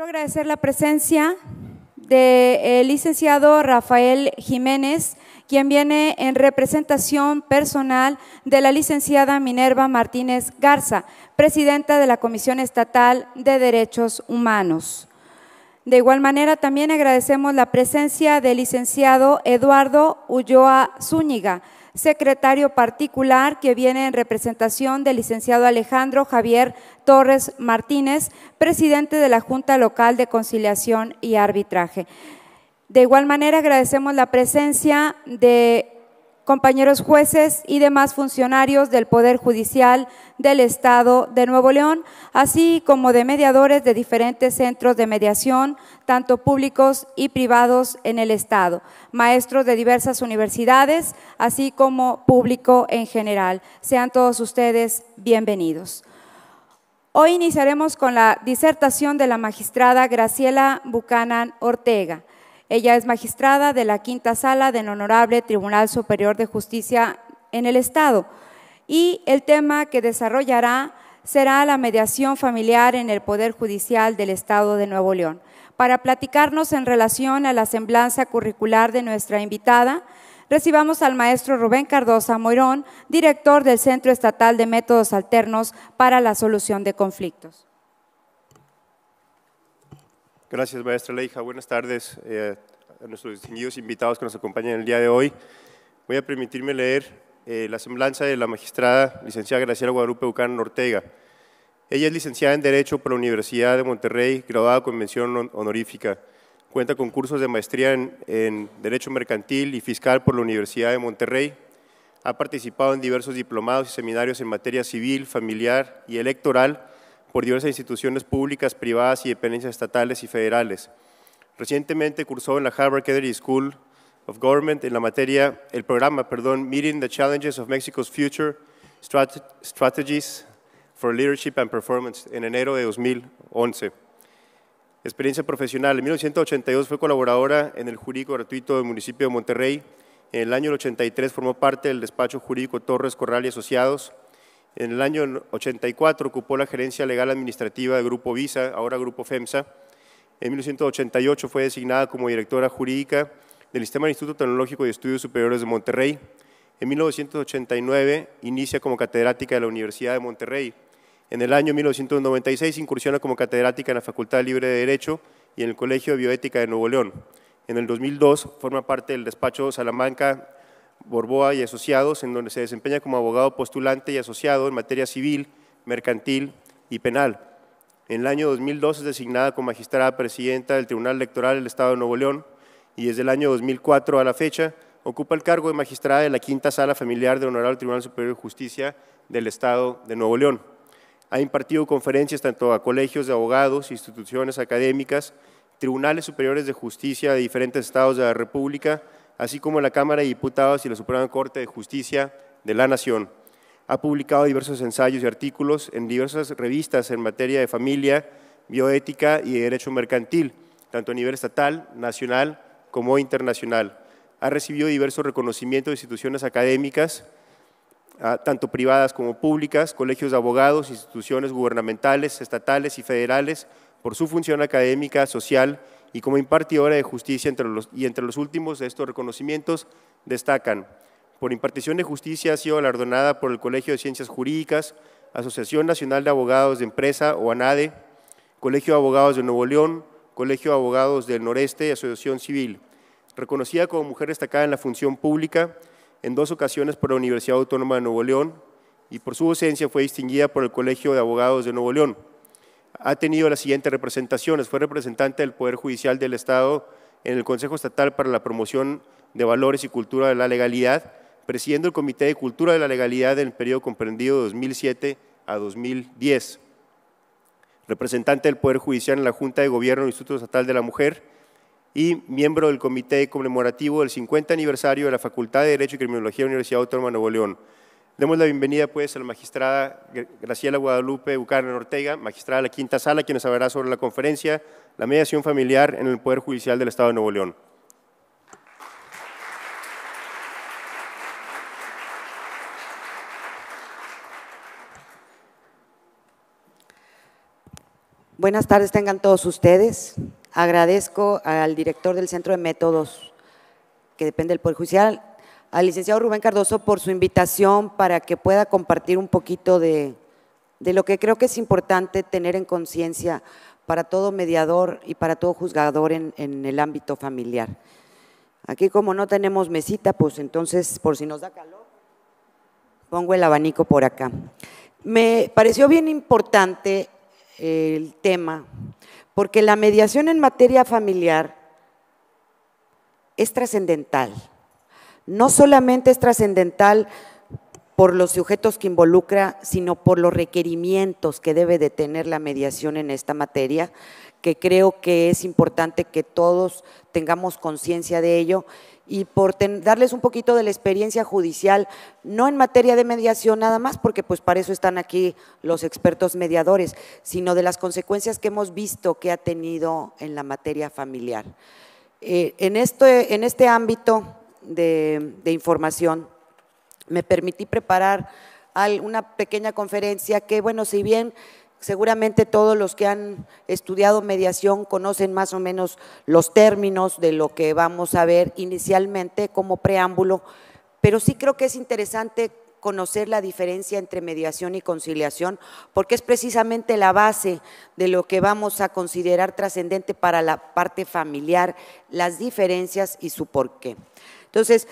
Quiero agradecer la presencia del licenciado Rafael Jiménez, quien viene en representación personal de la licenciada Minerva Martínez Garza, presidenta de la Comisión Estatal de Derechos Humanos. De igual manera, también agradecemos la presencia del licenciado Eduardo Ulloa Zúñiga, secretario particular que viene en representación del licenciado Alejandro Javier Torres Martínez, presidente de la Junta Local de Conciliación y Arbitraje. De igual manera, agradecemos la presencia de compañeros jueces y demás funcionarios del Poder Judicial del Estado de Nuevo León, así como de mediadores de diferentes centros de mediación, tanto públicos y privados en el Estado, maestros de diversas universidades, así como público en general. Sean todos ustedes bienvenidos. Hoy iniciaremos con la disertación de la magistrada Graciela Bucanan Ortega. Ella es magistrada de la quinta sala del Honorable Tribunal Superior de Justicia en el Estado. Y el tema que desarrollará será la mediación familiar en el Poder Judicial del Estado de Nuevo León. Para platicarnos en relación a la semblanza curricular de nuestra invitada, recibamos al maestro Rubén Cardosa Moirón, director del Centro Estatal de Métodos Alternos para la Solución de Conflictos. Gracias, maestra Leija. Buenas tardes eh, a nuestros distinguidos invitados que nos acompañan el día de hoy. Voy a permitirme leer eh, la semblanza de la magistrada licenciada Graciela Guadalupe Bucán Ortega. Ella es licenciada en Derecho por la Universidad de Monterrey, graduada con mención honorífica. Cuenta con cursos de maestría en Derecho Mercantil y Fiscal por la Universidad de Monterrey. Ha participado en diversos diplomados y seminarios en materia civil, familiar y electoral por diversas instituciones públicas, privadas y dependencias estatales y federales. Recientemente cursó en la Harvard Kennedy School of Government en la materia, el programa, perdón, Meeting the Challenges of Mexico's Future Strategies for Leadership and Performance en enero de 2011. Experiencia profesional. En 1982 fue colaboradora en el jurídico gratuito del municipio de Monterrey. En el año 83 formó parte del despacho jurídico Torres Corral y Asociados en el año 84 ocupó la gerencia legal administrativa de Grupo Visa, ahora Grupo FEMSA. En 1988 fue designada como directora jurídica del Sistema del Instituto Tecnológico de Estudios Superiores de Monterrey. En 1989 inicia como catedrática de la Universidad de Monterrey. En el año 1996 incursiona como catedrática en la Facultad Libre de Derecho y en el Colegio de Bioética de Nuevo León. En el 2002 forma parte del despacho Salamanca Borboa y Asociados, en donde se desempeña como abogado postulante y asociado en materia civil, mercantil y penal. En el año 2002 es designada como magistrada presidenta del Tribunal Electoral del Estado de Nuevo León y desde el año 2004 a la fecha ocupa el cargo de magistrada de la Quinta Sala Familiar del Honorable Tribunal Superior de Justicia del Estado de Nuevo León. Ha impartido conferencias tanto a colegios de abogados, instituciones académicas, tribunales superiores de justicia de diferentes estados de la República, así como la Cámara de Diputados y la Suprema Corte de Justicia de la Nación. Ha publicado diversos ensayos y artículos en diversas revistas en materia de familia, bioética y derecho mercantil, tanto a nivel estatal, nacional como internacional. Ha recibido diversos reconocimientos de instituciones académicas, ah, tanto privadas como públicas, colegios de abogados, instituciones gubernamentales, estatales y federales, por su función académica, social y y como impartidora de justicia entre los, y entre los últimos de estos reconocimientos destacan. Por impartición de justicia ha sido galardonada por el Colegio de Ciencias Jurídicas, Asociación Nacional de Abogados de Empresa o ANADE, Colegio de Abogados de Nuevo León, Colegio de Abogados del Noreste y Asociación Civil. Reconocida como mujer destacada en la función pública en dos ocasiones por la Universidad Autónoma de Nuevo León y por su docencia fue distinguida por el Colegio de Abogados de Nuevo León ha tenido las siguientes representaciones. Fue representante del Poder Judicial del Estado en el Consejo Estatal para la Promoción de Valores y Cultura de la Legalidad, presidiendo el Comité de Cultura de la Legalidad en el periodo comprendido 2007 a 2010. Representante del Poder Judicial en la Junta de Gobierno del Instituto Estatal de la Mujer y miembro del Comité Conmemorativo del 50 Aniversario de la Facultad de Derecho y Criminología de la Universidad Autónoma de Nuevo León. Demos la bienvenida pues a la magistrada Graciela Guadalupe Bucarne Ortega, magistrada de la Quinta Sala, quien nos hablará sobre la conferencia La mediación familiar en el Poder Judicial del Estado de Nuevo León. Buenas tardes tengan todos ustedes. Agradezco al director del Centro de Métodos que depende del Poder Judicial, al licenciado Rubén Cardoso por su invitación para que pueda compartir un poquito de, lo que creo que es importante tener en conciencia para todo mediador y para todo juzgador en, el ámbito familiar. Aquí como no tenemos mesita, pues entonces por si nos da calor, pongo el abanico por acá. Me pareció bien importante eh, el tema, porque la mediación en materia familiar es trascendental no solamente es trascendental por los sujetos que involucra, sino por los requerimientos que debe de tener la mediación en esta materia, que creo que es importante que todos tengamos conciencia de ello y por darles un poquito de la experiencia judicial, no en materia de mediación nada más, porque pues para eso están aquí los expertos mediadores, sino de las consecuencias que hemos visto que ha tenido en la materia familiar. Eh, este, en este ámbito de, información. Me permití preparar una pequeña conferencia que, bueno, si bien seguramente todos los que han estudiado mediación conocen más o menos los términos de lo que vamos a ver inicialmente como preámbulo, pero sí creo que es interesante conocer la diferencia entre mediación y conciliación, porque es precisamente la base de lo que vamos a considerar trascendente para la parte familiar, las diferencias y su porqué. Entonces,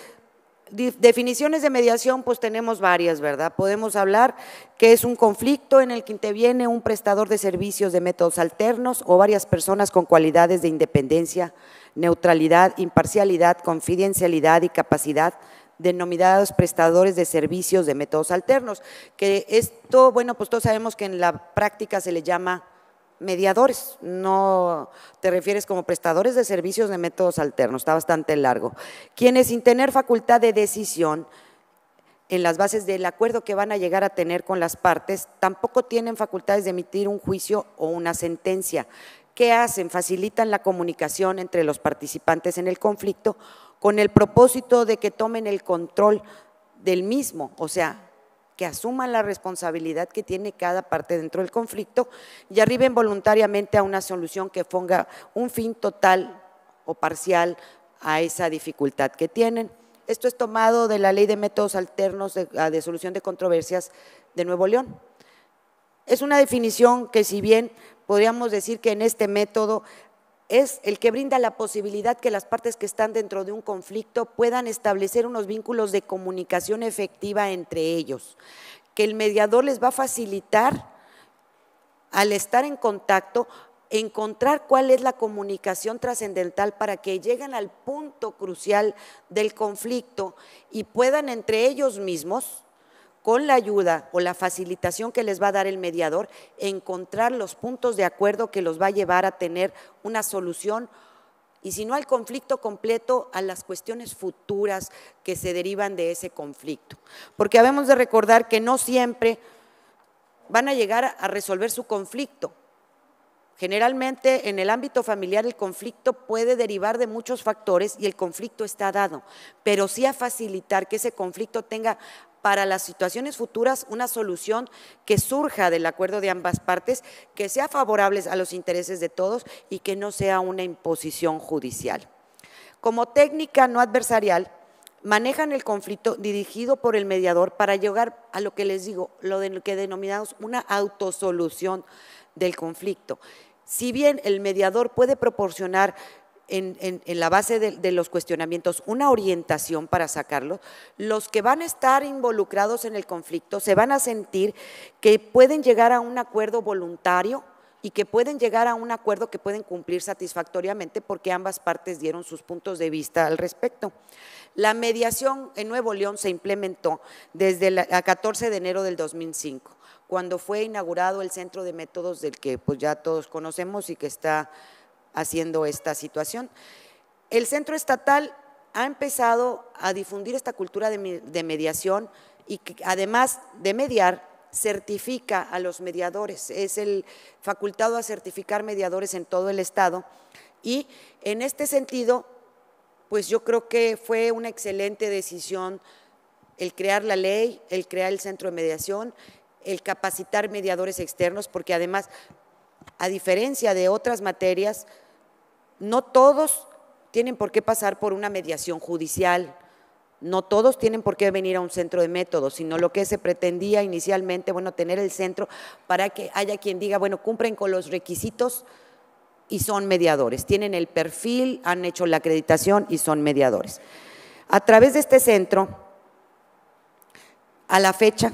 definiciones de mediación, pues tenemos varias, ¿verdad? Podemos hablar que es un conflicto en el que interviene un prestador de servicios de métodos alternos o varias personas con cualidades de independencia, neutralidad, imparcialidad, confidencialidad y capacidad denominados prestadores de servicios de métodos alternos, que esto, bueno, pues todos sabemos que en la práctica se le llama mediadores, no te refieres como prestadores de servicios de métodos alternos, está bastante largo, quienes sin tener facultad de decisión en las bases del acuerdo que van a llegar a tener con las partes, tampoco tienen facultades de emitir un juicio o una sentencia. ¿Qué hacen? Facilitan la comunicación entre los participantes en el conflicto con el propósito de que tomen el control del mismo, o sea, que asuman la responsabilidad que tiene cada parte dentro del conflicto y arriben voluntariamente a una solución que ponga un fin total o parcial a esa dificultad que tienen. Esto es tomado de la Ley de Métodos Alternos de ah, Solución de Controversias de Nuevo León. Es una definición que si bien podríamos decir que en este método es el que brinda la posibilidad que las partes que están dentro de un conflicto puedan establecer unos vínculos de comunicación efectiva entre ellos, que el mediador les va a facilitar al estar en contacto encontrar cuál es la comunicación trascendental para que lleguen al punto crucial del conflicto y puedan entre ellos mismos con la ayuda o la facilitación que les va a dar el mediador, encontrar los puntos de acuerdo que los va a llevar a tener una solución y si no al conflicto completo, a las cuestiones futuras que se derivan de ese conflicto. Porque habemos de recordar que no siempre van a llegar a resolver su conflicto. Generalmente en el ámbito familiar el conflicto puede derivar de muchos factores y el conflicto está dado, pero sí a facilitar que ese conflicto tenga para las situaciones futuras una solución que surja del acuerdo de ambas partes, que sea favorable a los intereses de todos y que no sea una imposición judicial. Como técnica no adversarial, manejan el conflicto dirigido por el mediador para llegar a lo que les digo, lo de que denominamos una autosolución del conflicto. Si bien el mediador puede proporcionar en, la base de, los cuestionamientos una orientación para sacarlo, los que van a estar involucrados en el conflicto se van a sentir que pueden llegar a un acuerdo voluntario y que pueden llegar a un acuerdo que pueden cumplir satisfactoriamente porque ambas partes dieron sus puntos de vista al respecto. La mediación en Nuevo León se implementó desde el 14 de enero del 2005, cuando fue inaugurado el Centro de Métodos del que pues, ya todos conocemos y que está haciendo esta situación. El centro estatal ha empezado a difundir esta cultura de, mediación y que además de mediar, certifica a los mediadores, es el facultado a certificar mediadores en todo el estado. Y en este sentido, pues yo creo que fue una excelente decisión el crear la ley, el crear el centro de mediación, el capacitar mediadores externos, porque además a diferencia de otras materias, no todos tienen por qué pasar por una mediación judicial, no todos tienen por qué venir a un centro de métodos, sino lo que se pretendía inicialmente, bueno, tener el centro para que haya quien diga, bueno, cumplen con los requisitos y son mediadores, tienen el perfil, han hecho la acreditación y son mediadores. A través de este centro, a la fecha,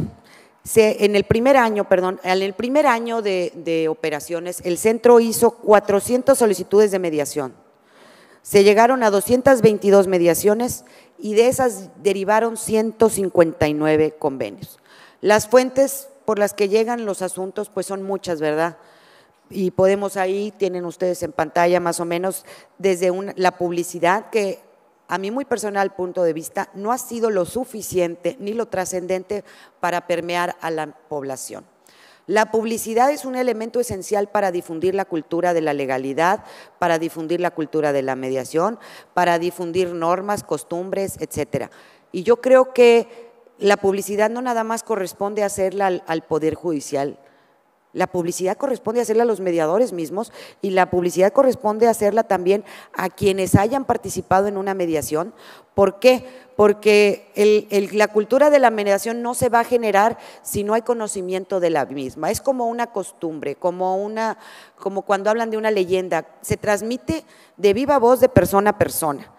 en el primer año, perdón, en el primer año de, operaciones, el centro hizo 400 solicitudes de mediación. Se llegaron a 222 mediaciones y de esas derivaron 159 convenios. Las fuentes por las que llegan los asuntos, pues son muchas, ¿verdad? Y podemos ahí, tienen ustedes en pantalla más o menos, desde la publicidad que a mi muy personal punto de vista, no ha sido lo suficiente ni lo trascendente para permear a la población. La publicidad es un elemento esencial para difundir la cultura de la legalidad, para difundir la cultura de la mediación, para difundir normas, costumbres, etc. Y yo creo que la publicidad no nada más corresponde hacerla al Poder Judicial, la publicidad corresponde hacerla a los mediadores mismos y la publicidad corresponde hacerla también a quienes hayan participado en una mediación. ¿Por qué? Porque la cultura de la mediación no se va a generar si no hay conocimiento de la misma. Es como una costumbre, como, una, como cuando hablan de una leyenda. Se transmite de viva voz de persona a persona.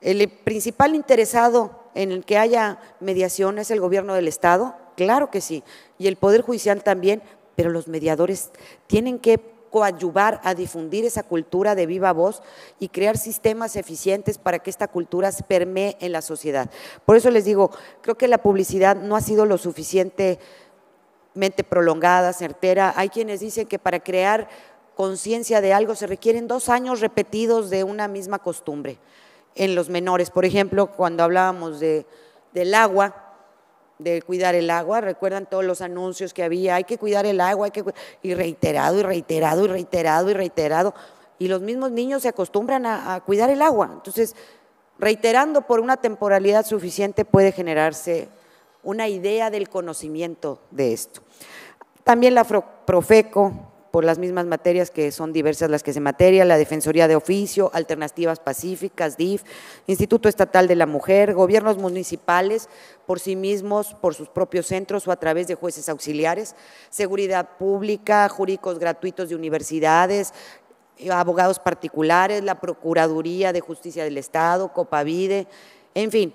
El principal interesado en el que haya mediación es el gobierno del Estado, claro que sí, y el Poder Judicial también, pero los mediadores tienen que coadyuvar a difundir esa cultura de viva voz y crear sistemas eficientes para que esta cultura se permee en la sociedad. Por eso les digo, creo que la publicidad no ha sido lo suficientemente prolongada, certera. Hay quienes dicen que para crear conciencia de algo se requieren dos años repetidos de una misma costumbre. En los menores, por ejemplo, cuando hablábamos de, del agua, de cuidar el agua, recuerdan todos los anuncios que había, hay que cuidar el agua, hay que y reiterado y reiterado y reiterado y reiterado y los mismos niños se acostumbran a, a cuidar el agua. Entonces, reiterando por una temporalidad suficiente puede generarse una idea del conocimiento de esto. También la Profeco, por las mismas materias que son diversas las que se materia, la Defensoría de Oficio, Alternativas Pacíficas, DIF, Instituto Estatal de la Mujer, gobiernos municipales por sí mismos, por sus propios centros o a través de jueces auxiliares, seguridad pública, jurídicos gratuitos de universidades, abogados particulares, la Procuraduría de Justicia del Estado, Copavide, en fin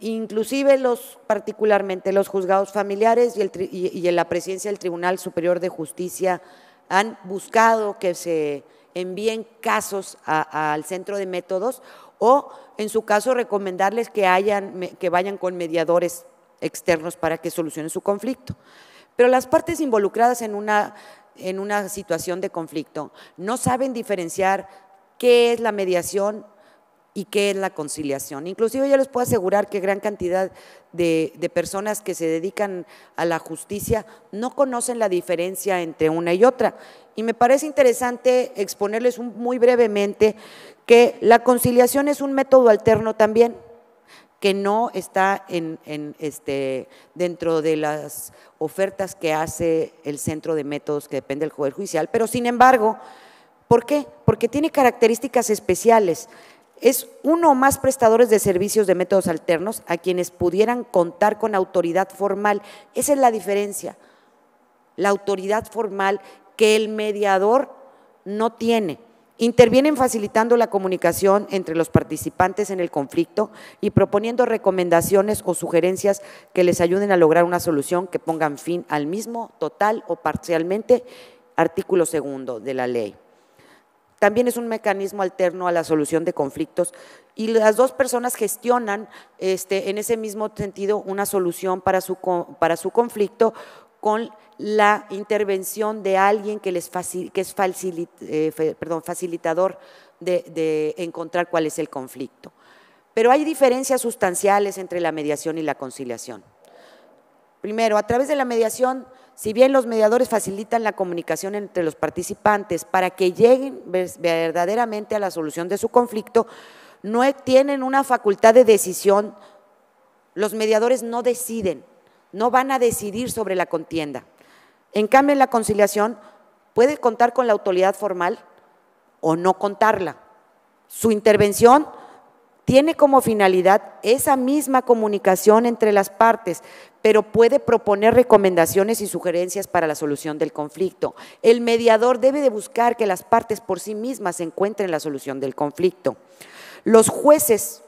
inclusive los, particularmente los juzgados familiares y, en la presidencia del Tribunal Superior de Justicia han buscado que se envíen casos al centro de métodos o en su caso recomendarles que, hayan, que vayan con mediadores externos para que solucionen su conflicto. Pero las partes involucradas en una, en una situación de conflicto no saben diferenciar qué es la mediación y qué es la conciliación. Inclusive ya les puedo asegurar que gran cantidad de, personas que se dedican a la justicia no conocen la diferencia entre una y otra. Y me parece interesante exponerles muy brevemente que la conciliación es un método alterno también que no está en, este, dentro de las ofertas que hace el Centro de Métodos que depende del Poder Judicial, pero sin embargo, ¿por qué? Porque tiene características especiales es uno o más prestadores de servicios de métodos alternos a quienes pudieran contar con autoridad formal. Esa es la diferencia. La autoridad formal que el mediador no tiene. Intervienen facilitando la comunicación entre los participantes en el conflicto y proponiendo recomendaciones o sugerencias que les ayuden a lograr una solución que pongan fin al mismo, total o parcialmente, artículo segundo de la ley también es un mecanismo alterno a la solución de conflictos y las dos personas gestionan este, en ese mismo sentido una solución para su, conflicto con la intervención de alguien que, les es eh, facilitador de encontrar cuál es el conflicto. Pero hay diferencias sustanciales entre la mediación y la conciliación. Primero, a través de la mediación si bien los mediadores facilitan la comunicación entre los participantes para que lleguen verdaderamente a la solución de su conflicto, no e, tienen una facultad de decisión. Los mediadores no deciden, no van a decidir sobre la contienda. En cambio, la conciliación puede contar con la autoridad formal o no contarla. Su intervención tiene como finalidad esa misma comunicación entre las partes, pero puede proponer recomendaciones y sugerencias para la solución del conflicto. El mediador debe de buscar que las partes por sí mismas encuentren la solución del conflicto. Los jueces,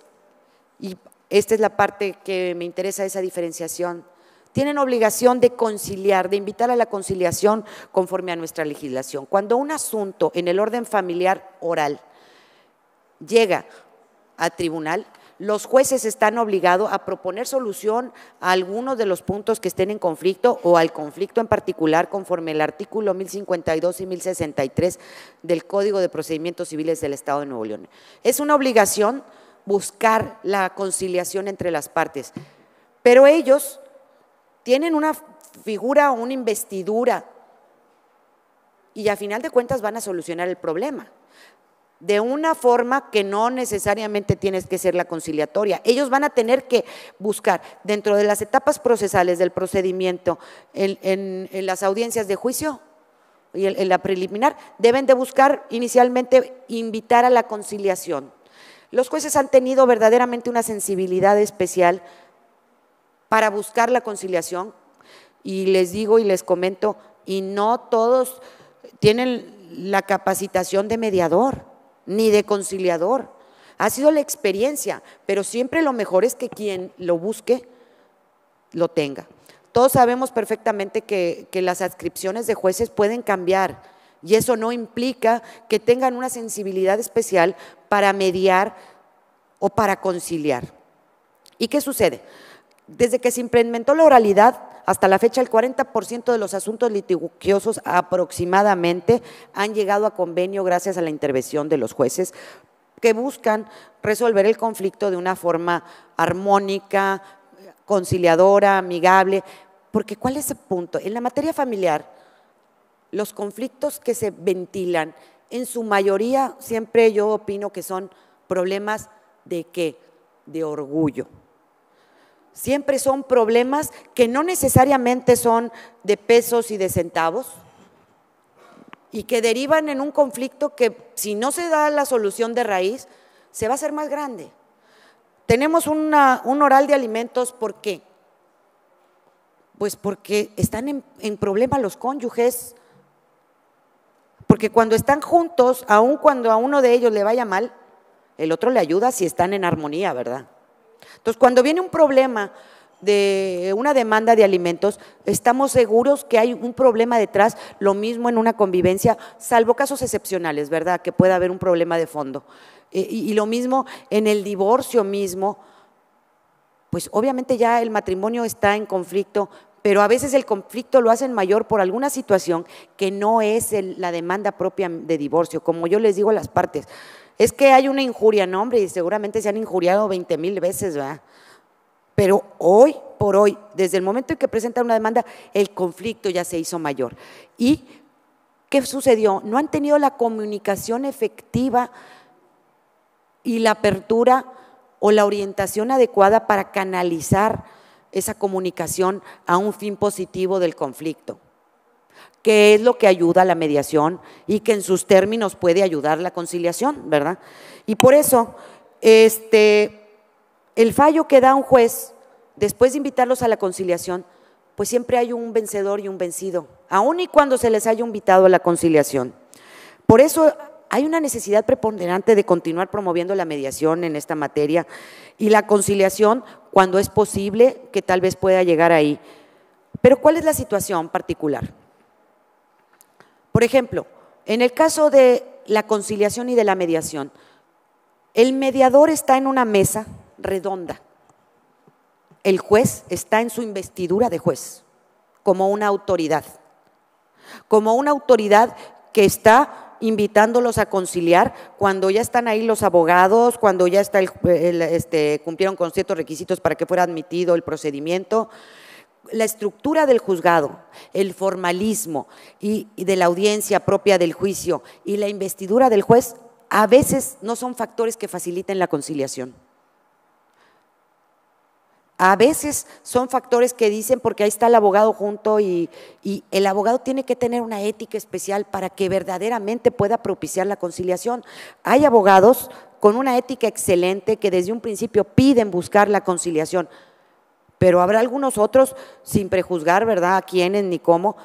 y esta es la parte que me interesa esa diferenciación, tienen obligación de conciliar, de invitar a la conciliación conforme a nuestra legislación. Cuando un asunto en el orden familiar oral llega a tribunal, los jueces están obligados a proponer solución a algunos de los puntos que estén en conflicto o al conflicto en particular conforme el artículo 1052 y 1063 del Código de Procedimientos Civiles del Estado de Nuevo León. Es una obligación buscar la conciliación entre las partes, pero ellos tienen una figura o una investidura y a final de cuentas van a solucionar el problema de una forma que no necesariamente tienes que ser la conciliatoria. Ellos van a tener que buscar dentro de las etapas procesales del procedimiento, en, las audiencias de juicio y en la preliminar, deben de buscar inicialmente invitar a la conciliación. Los jueces han tenido verdaderamente una sensibilidad especial para buscar la conciliación y les digo y les comento, y no todos tienen la capacitación de mediador ni de conciliador. Ha sido la experiencia, pero siempre lo mejor es que quien lo busque lo tenga. Todos sabemos perfectamente que, las adscripciones de jueces pueden cambiar y eso no implica que tengan una sensibilidad especial para mediar o para conciliar. ¿Y qué sucede? Desde que se implementó la oralidad, hasta la fecha, el 40% de los asuntos litigiosos aproximadamente han llegado a convenio gracias a la intervención de los jueces que buscan resolver el conflicto de una forma armónica, conciliadora, amigable, porque ¿cuál es el punto? En la materia familiar, los conflictos que se ventilan, en su mayoría, siempre yo opino que son problemas de qué? De orgullo siempre son problemas que no necesariamente son de pesos y de centavos y que derivan en un conflicto que si no se da la solución de raíz, se va a hacer más grande. Tenemos un oral de alimentos, ¿por qué? Pues porque están en, en problema los cónyuges, porque cuando están juntos, aun cuando a uno de ellos le vaya mal, el otro le ayuda si están en armonía, ¿verdad? Entonces, cuando viene un problema de una demanda de alimentos, estamos seguros que hay un problema detrás, lo mismo en una convivencia, salvo casos excepcionales, ¿verdad? Que pueda haber un problema de fondo. Eh, y, lo mismo en el divorcio mismo, pues obviamente ya el matrimonio está en conflicto, pero a veces el conflicto lo hacen mayor por alguna situación que no es la demanda propia de divorcio, como yo les digo a las partes es que hay una injuria, no hombre, y seguramente se han injuriado 20 mil veces, ¿verdad? Pero hoy por hoy, desde el momento en que presentan una demanda, el conflicto ya se hizo mayor. ¿Y qué sucedió? No han tenido la comunicación efectiva y la apertura o la orientación adecuada para canalizar esa comunicación a un fin positivo del conflicto que es lo que ayuda a la mediación y que en sus términos puede ayudar la conciliación, ¿verdad? Y por eso, este, el fallo que da un juez, después de invitarlos a la conciliación, pues siempre hay un vencedor y un vencido, aun y cuando se les haya invitado a la conciliación. Por eso hay una necesidad preponderante de continuar promoviendo la mediación en esta materia y la conciliación cuando es posible, que tal vez pueda llegar ahí. Pero ¿cuál es la situación particular? Por ejemplo, en el caso de la conciliación y de la mediación, el mediador está en una mesa redonda. El juez está en su investidura de juez, como una autoridad. Como una autoridad que está invitándolos a conciliar cuando ya están ahí los abogados, cuando ya este, cumplieron con ciertos requisitos para que fuera admitido el procedimiento la estructura del juzgado, el formalismo y, de la audiencia propia del juicio y la investidura del juez a veces no son factores que faciliten la conciliación. A veces son factores que dicen porque ahí está el abogado junto y, el abogado tiene que tener una ética especial para que verdaderamente pueda propiciar la conciliación. Hay abogados con una ética excelente que desde un principio piden buscar la conciliación, pero habrá algunos otros, sin prejuzgar, ¿verdad?, a quiénes ni cómo,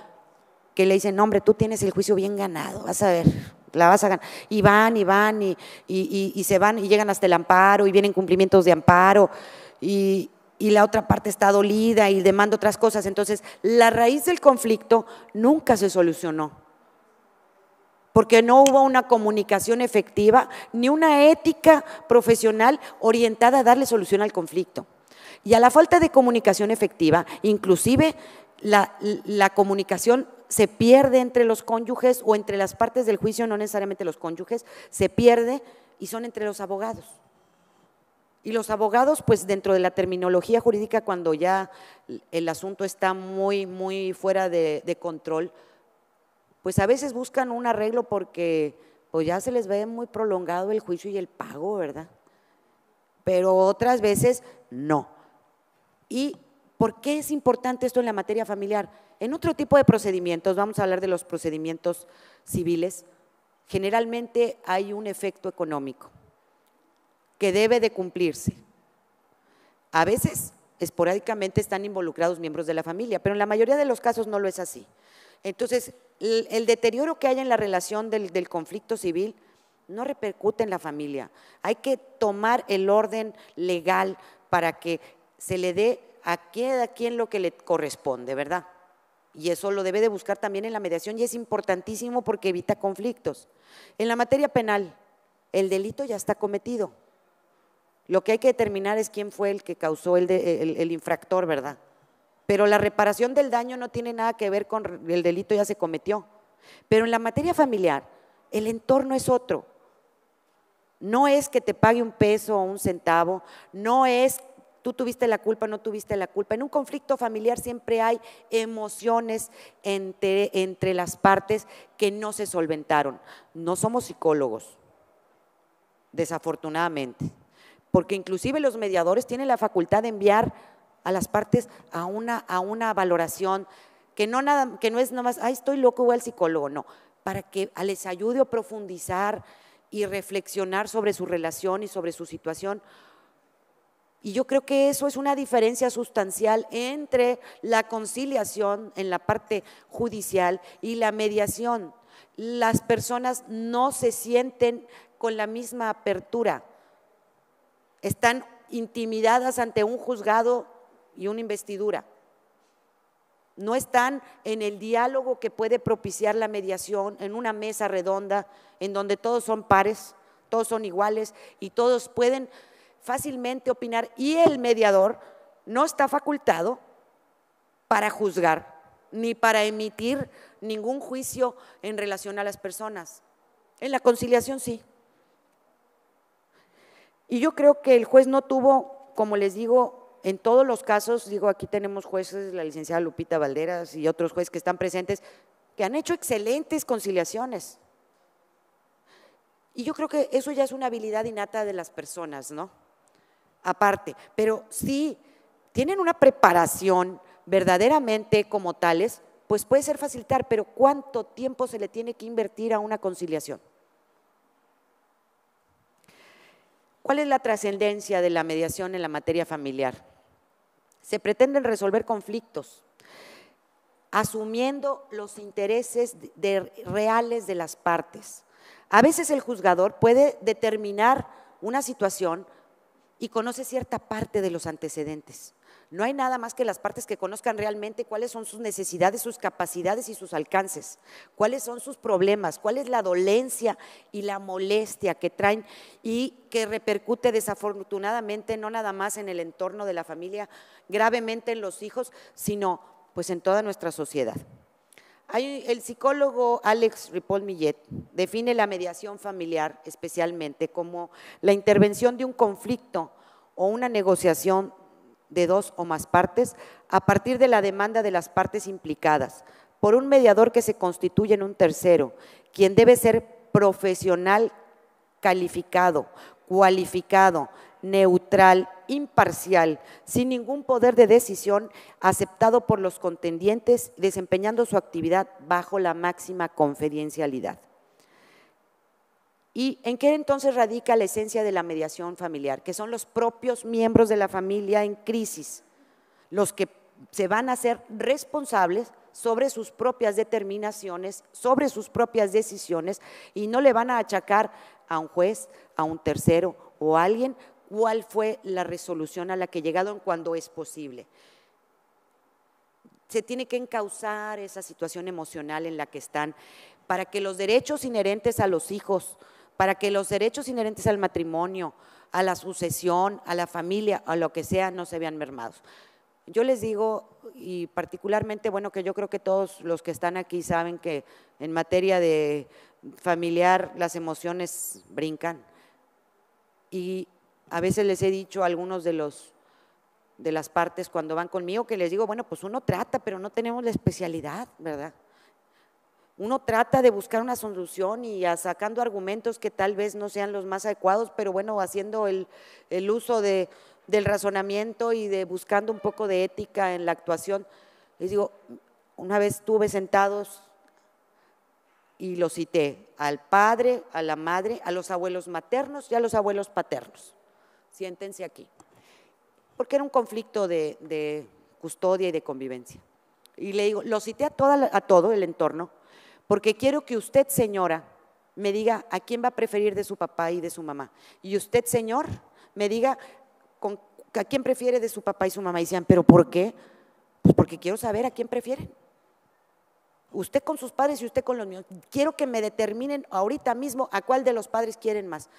que le dicen, hombre, tú tienes el juicio bien ganado, vas a ver, la vas a ganar. Y van, y van, y, se van, y llegan hasta el amparo, y vienen cumplimientos de amparo, y la otra parte está dolida y demanda otras cosas. Entonces, la raíz del conflicto nunca se solucionó, porque no hubo una comunicación efectiva ni una ética profesional orientada a darle solución al conflicto. Y a la falta de comunicación efectiva, inclusive la, comunicación se pierde entre los cónyuges o entre las partes del juicio, no necesariamente los cónyuges, se pierde y son entre los abogados. Y los abogados, pues dentro de la terminología jurídica, cuando ya el asunto está muy, muy fuera de, de, control, pues a veces buscan un arreglo porque pues ya se les ve muy prolongado el juicio y el pago, ¿verdad? Pero otras veces no. ¿Y por qué es importante esto en la materia familiar? En otro tipo de procedimientos, vamos a hablar de los procedimientos civiles, generalmente hay un efecto económico que debe de cumplirse. A veces, esporádicamente, están involucrados miembros de la familia, pero en la mayoría de los casos no lo es así. Entonces, el, deterioro que hay en la relación del conflicto civil no repercute en la familia. Hay que tomar el orden legal para que se le dé a cada quien lo que le corresponde, ¿verdad? Y eso lo debe de buscar también en la mediación y es importantísimo porque evita conflictos. En la materia penal, el delito ya está cometido. Lo que hay que determinar es quién fue el que causó el, el infractor, ¿verdad? Pero la reparación del daño no tiene nada que ver con el delito ya se cometió. Pero en la materia familiar, el entorno es otro. No es que te pague un peso o un centavo, no es tú tuviste la culpa, no tuviste la culpa. En un conflicto familiar siempre hay emociones entre, las partes que no se solventaron. No somos psicólogos, desafortunadamente, porque inclusive los mediadores tienen la facultad de enviar a las partes a una, valoración que no, que no es nomás, ay, estoy loco, voy al psicólogo, no, para que les ayude a profundizar y reflexionar sobre su relación y sobre su situación y yo creo que eso es una diferencia sustancial entre la conciliación en la parte judicial y la mediación. Las personas no se sienten con la misma apertura. Están intimidadas ante un juzgado y una investidura. No están en el diálogo que puede propiciar la mediación, en una mesa redonda, en donde todos son pares, todos son iguales y todos pueden fácilmente opinar y el mediador no está facultado para juzgar ni para emitir ningún juicio en relación a las personas. En la conciliación sí. Y yo creo que el juez no tuvo, como les digo, en todos los casos, digo, aquí tenemos jueces, la licenciada Lupita Valderas y otros jueces que están presentes, que han hecho excelentes conciliaciones. Y yo creo que eso ya es una habilidad innata de las personas, ¿no? aparte, pero si tienen una preparación verdaderamente como tales, pues puede ser facilitar, pero ¿cuánto tiempo se le tiene que invertir a una conciliación? ¿Cuál es la trascendencia de la mediación en la materia familiar? Se pretenden resolver conflictos asumiendo los intereses reales de las partes. A veces el juzgador puede determinar una situación y conoce cierta parte de los antecedentes. No hay nada más que las partes que conozcan realmente cuáles son sus necesidades, sus capacidades y sus alcances, cuáles son sus problemas, cuál es la dolencia y la molestia que traen y que repercute desafortunadamente no nada más en el entorno de la familia, gravemente en los hijos, sino pues en toda nuestra sociedad el psicólogo Alex Ripoll Millet define la mediación familiar especialmente como la intervención de un conflicto o una negociación de dos o más partes a partir de la demanda de las partes implicadas por un mediador que se constituye en un tercero, quien debe ser profesional calificado, cualificado, neutral imparcial, sin ningún poder de decisión, aceptado por los contendientes, desempeñando su actividad bajo la máxima confidencialidad. ¿Y en qué entonces radica la esencia de la mediación familiar? Que son los propios miembros de la familia en crisis, los que se van a ser responsables sobre sus propias determinaciones, sobre sus propias decisiones y no le van a achacar a un juez, a un tercero o a alguien cuál fue la resolución a la que llegaron cuando es posible. Se tiene que encauzar esa situación emocional en la que están para que los derechos inherentes a los hijos, para que los derechos inherentes al matrimonio, a la sucesión, a la familia, a lo que sea, no se vean mermados. Yo les digo, y particularmente, bueno, que yo creo que todos los que están aquí saben que en materia de familiar las emociones brincan. Y a veces les he dicho a algunos de los de las partes cuando van conmigo que les digo, bueno, pues uno trata, pero no tenemos la especialidad, ¿verdad? Uno trata de buscar una solución y sacando argumentos que tal vez no sean los más adecuados, pero bueno, haciendo el, uso del razonamiento y de buscando un poco de ética en la actuación. Les digo, una vez estuve sentados y lo cité al padre, a la madre, a los abuelos maternos y a los abuelos paternos siéntense aquí. Porque era un conflicto de, custodia y de convivencia. Y le digo, lo cité a, todo el entorno, porque quiero que usted, señora, me diga a quién va a preferir de su papá y de su mamá. Y usted, señor, me diga a quién prefiere de su papá y su mamá. Y decían, ¿pero por qué? Pues porque quiero saber a quién prefieren. Usted con sus padres y usted con los míos. Quiero que me determinen ahorita mismo a cuál de los padres quieren más.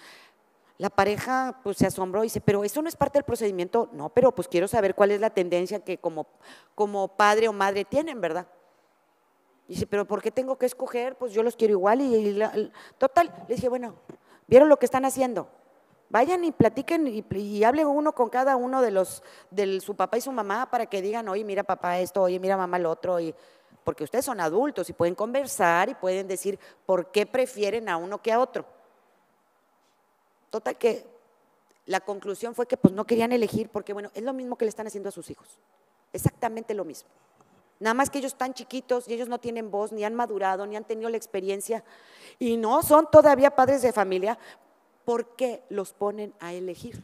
La pareja pues, se asombró y dice, pero eso no es parte del procedimiento. No, pero pues quiero saber cuál es la tendencia que como, padre o madre tienen, ¿verdad? Y dice, pero ¿por qué tengo que escoger? Pues yo los quiero igual. Y, total, le dije, bueno, ¿vieron lo que están haciendo? Vayan y platiquen y, y hablen uno con cada uno de los, de su papá y su mamá para que digan, oye, mira papá esto, oye, mira mamá lo otro. Y, porque ustedes son adultos y pueden conversar y pueden decir por qué prefieren a uno que a otro. Total que la conclusión fue que pues no querían elegir porque bueno, es lo mismo que le están haciendo a sus hijos. Exactamente lo mismo. Nada más que ellos están chiquitos y ellos no tienen voz, ni han madurado, ni han tenido la experiencia y no son todavía padres de familia, ¿por qué los ponen a elegir?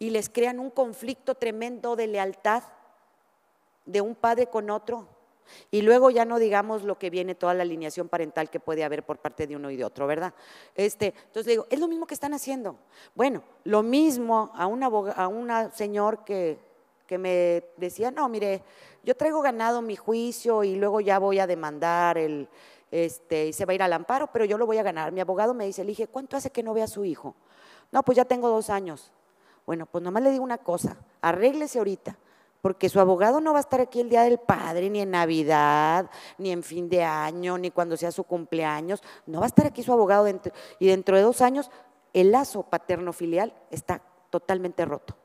Y les crean un conflicto tremendo de lealtad de un padre con otro y luego ya no digamos lo que viene toda la alineación parental que puede haber por parte de uno y de otro, ¿verdad? Este, entonces le digo, es lo mismo que están haciendo. Bueno, lo mismo a una, a señor que, me decía, no, mire, yo traigo ganado mi juicio y luego ya voy a demandar el, este, y se va a ir al amparo, pero yo lo voy a ganar. Mi abogado me dice, elige, ¿cuánto hace que no vea a su hijo? No, pues ya tengo dos años. Bueno, pues nomás le digo una cosa, arréglese ahorita, porque su abogado no va a estar aquí el Día del Padre, ni en Navidad, ni en fin de año, ni cuando sea su cumpleaños. No va a estar aquí su abogado y dentro de dos años el lazo paterno-filial está totalmente roto.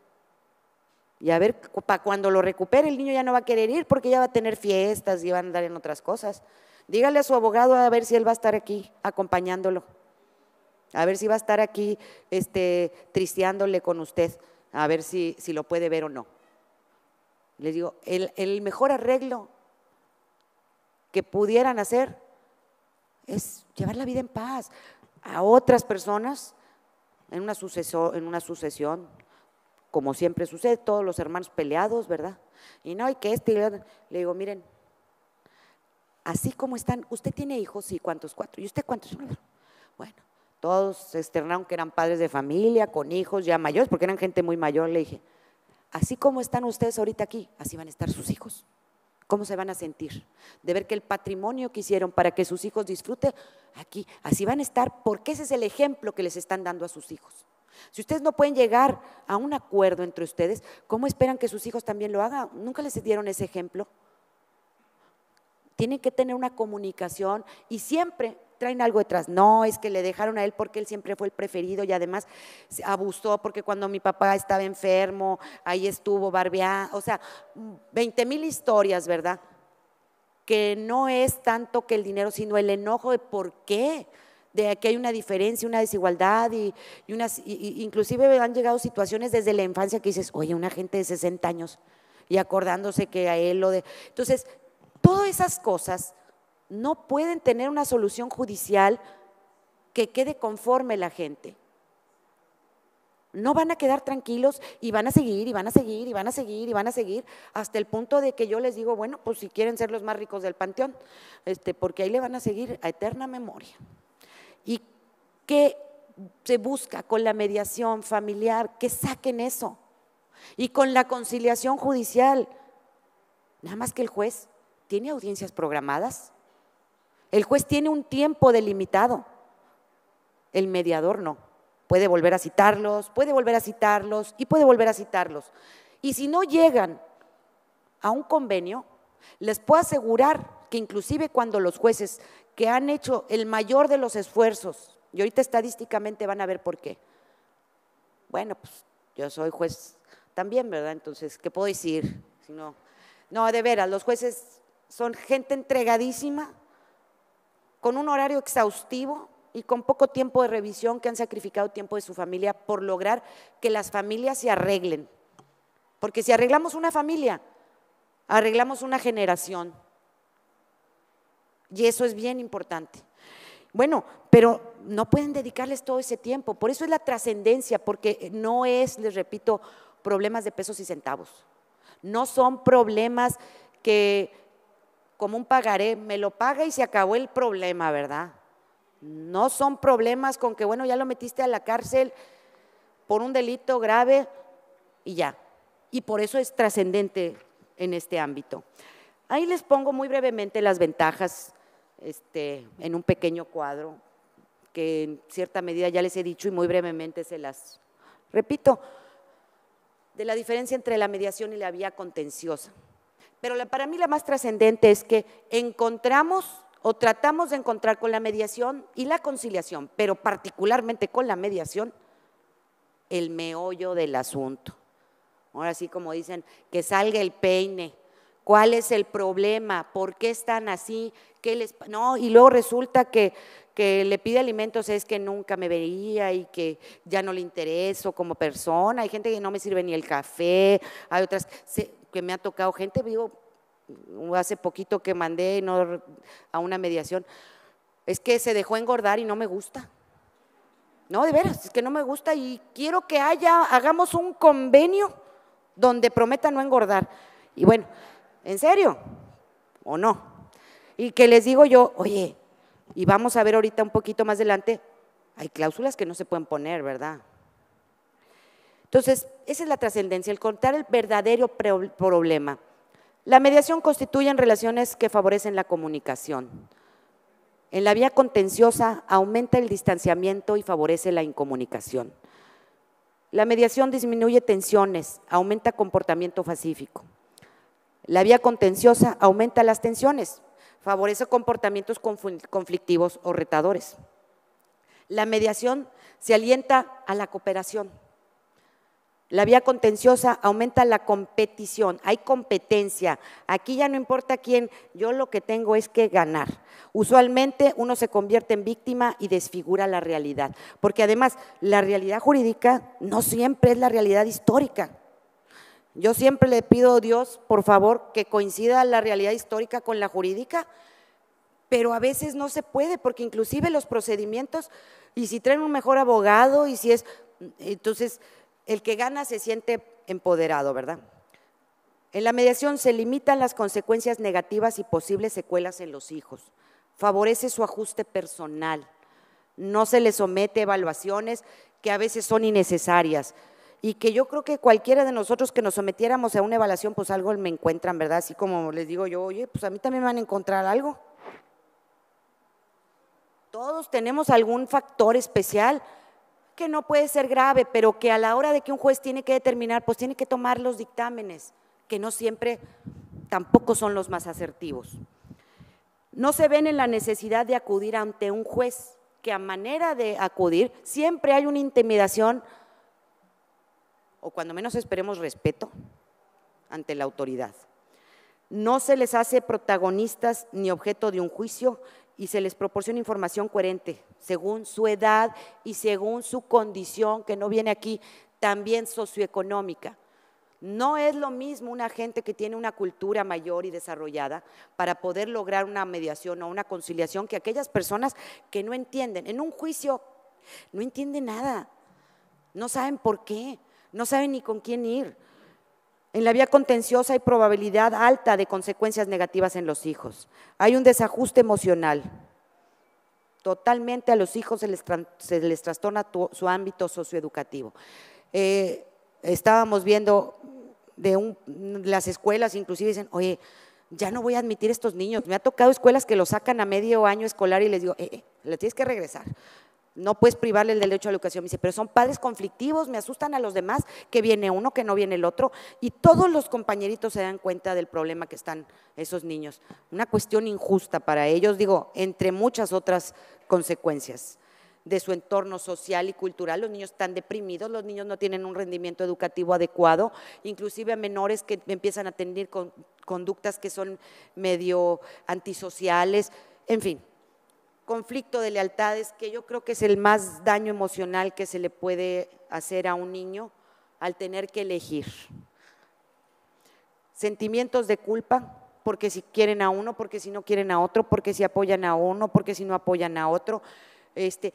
Y a ver, para cuando lo recupere, el niño ya no va a querer ir porque ya va a tener fiestas y va a andar en otras cosas. Dígale a su abogado a ver si él va a estar aquí acompañándolo. A ver si va a estar aquí este, tristeándole con usted. A ver si lo puede ver o no. Les digo, el, mejor arreglo que pudieran hacer es llevar la vida en paz. A otras personas, en una, en una sucesión, como siempre sucede, todos los hermanos peleados, ¿verdad? Y no, hay que este, le digo, miren, así como están, usted tiene hijos, y ¿cuántos? Cuatro. ¿Y usted cuántos? Bueno, todos se externaron que eran padres de familia, con hijos ya mayores, porque eran gente muy mayor, le dije, Así como están ustedes ahorita aquí, así van a estar sus hijos. ¿Cómo se van a sentir? De ver que el patrimonio que hicieron para que sus hijos disfruten aquí, así van a estar, porque ese es el ejemplo que les están dando a sus hijos. Si ustedes no pueden llegar a un acuerdo entre ustedes, ¿cómo esperan que sus hijos también lo hagan? ¿Nunca les dieron ese ejemplo? Tienen que tener una comunicación y siempre traen algo detrás. No, es que le dejaron a él porque él siempre fue el preferido y además abusó porque cuando mi papá estaba enfermo, ahí estuvo barbeado. O sea, 20 mil historias, ¿verdad? Que no es tanto que el dinero, sino el enojo de por qué de que hay una diferencia, una desigualdad y, inclusive han llegado situaciones desde la infancia que dices, oye, una gente de 60 años y acordándose que a él lo de... Entonces, todas esas cosas no pueden tener una solución judicial que quede conforme la gente. No van a quedar tranquilos y van a seguir y van a seguir y van a seguir y van a seguir hasta el punto de que yo les digo, bueno, pues si quieren ser los más ricos del panteón, este, porque ahí le van a seguir a eterna memoria. ¿Y qué se busca con la mediación familiar? Que saquen eso. Y con la conciliación judicial, nada más que el juez tiene audiencias programadas, el juez tiene un tiempo delimitado, el mediador no. Puede volver a citarlos, puede volver a citarlos y puede volver a citarlos. Y si no llegan a un convenio, les puedo asegurar que inclusive cuando los jueces que han hecho el mayor de los esfuerzos, y ahorita estadísticamente van a ver por qué, bueno, pues yo soy juez también, ¿verdad? Entonces, ¿qué puedo decir? Si no, no, de veras, los jueces son gente entregadísima con un horario exhaustivo y con poco tiempo de revisión que han sacrificado tiempo de su familia por lograr que las familias se arreglen. Porque si arreglamos una familia, arreglamos una generación. Y eso es bien importante. Bueno, pero no pueden dedicarles todo ese tiempo. Por eso es la trascendencia, porque no es, les repito, problemas de pesos y centavos. No son problemas que como un pagaré, me lo paga y se acabó el problema, ¿verdad? No son problemas con que, bueno, ya lo metiste a la cárcel por un delito grave y ya. Y por eso es trascendente en este ámbito. Ahí les pongo muy brevemente las ventajas este, en un pequeño cuadro que en cierta medida ya les he dicho y muy brevemente se las repito, de la diferencia entre la mediación y la vía contenciosa. Pero para mí la más trascendente es que encontramos o tratamos de encontrar con la mediación y la conciliación, pero particularmente con la mediación, el meollo del asunto. Ahora sí, como dicen, que salga el peine. ¿Cuál es el problema? ¿Por qué están así? ¿Qué les no, y luego resulta que, que le pide alimentos es que nunca me veía y que ya no le intereso como persona. Hay gente que no me sirve ni el café, hay otras que me ha tocado gente, digo, mm, hace poquito que mandé a una mediación, es que se dejó engordar y no me gusta. No, de veras, es que no me gusta y quiero que haya, hagamos un convenio donde prometa no engordar. Y bueno, ¿en serio? ¿O no? Y que les digo yo, oye, y vamos a ver ahorita un poquito más adelante, hay cláusulas que no se pueden poner, ¿verdad? Entonces, esa es la trascendencia, el contar el verdadero problema. La mediación constituye en relaciones que favorecen la comunicación. En la vía contenciosa aumenta el distanciamiento y favorece la incomunicación. La mediación disminuye tensiones, aumenta comportamiento pacífico. La vía contenciosa aumenta las tensiones, favorece comportamientos conflictivos o retadores. La mediación se alienta a la cooperación. La vía contenciosa aumenta la competición, hay competencia. Aquí ya no importa quién, yo lo que tengo es que ganar. Usualmente uno se convierte en víctima y desfigura la realidad, porque además la realidad jurídica no siempre es la realidad histórica. Yo siempre le pido a Dios, por favor, que coincida la realidad histórica con la jurídica, pero a veces no se puede porque inclusive los procedimientos, y si traen un mejor abogado, y si es, entonces el que gana se siente empoderado, ¿verdad? En la mediación se limitan las consecuencias negativas y posibles secuelas en los hijos. Favorece su ajuste personal. No se le somete a evaluaciones que a veces son innecesarias y que yo creo que cualquiera de nosotros que nos sometiéramos a una evaluación, pues algo me encuentran, ¿verdad? Así como les digo yo, oye, pues a mí también me van a encontrar algo. Todos tenemos algún factor especial que no puede ser grave, pero que a la hora de que un juez tiene que determinar, pues tiene que tomar los dictámenes, que no siempre tampoco son los más asertivos. No se ven en la necesidad de acudir ante un juez, que a manera de acudir siempre hay una intimidación o cuando menos esperemos respeto ante la autoridad. No se les hace protagonistas ni objeto de un juicio y se les proporciona información coherente según su edad y según su condición, que no viene aquí, también socioeconómica. No es lo mismo una gente que tiene una cultura mayor y desarrollada para poder lograr una mediación o una conciliación que aquellas personas que no entienden. En un juicio no entienden nada, no saben por qué no saben ni con quién ir. En la vía contenciosa hay probabilidad alta de consecuencias negativas en los hijos. Hay un desajuste emocional. Totalmente a los hijos se les, trastorna su ámbito socioeducativo. Eh, estábamos viendo de las escuelas, inclusive dicen, oye, ya no voy a admitir estos niños. Me ha tocado escuelas que los sacan a medio año escolar y les digo, eh, eh tienes que regresar no puedes privarle el derecho a la educación. Me dice, pero son padres conflictivos, me asustan a los demás, que viene uno, que no viene el otro. Y todos los compañeritos se dan cuenta del problema que están esos niños. Una cuestión injusta para ellos, digo, entre muchas otras consecuencias de su entorno social y cultural. Los niños están deprimidos, los niños no tienen un rendimiento educativo adecuado, inclusive a menores que empiezan a tener conductas que son medio antisociales, en fin conflicto de lealtades, que yo creo que es el más daño emocional que se le puede hacer a un niño al tener que elegir. Sentimientos de culpa, porque si quieren a uno, porque si no quieren a otro, porque si apoyan a uno, porque si no apoyan a otro. Este,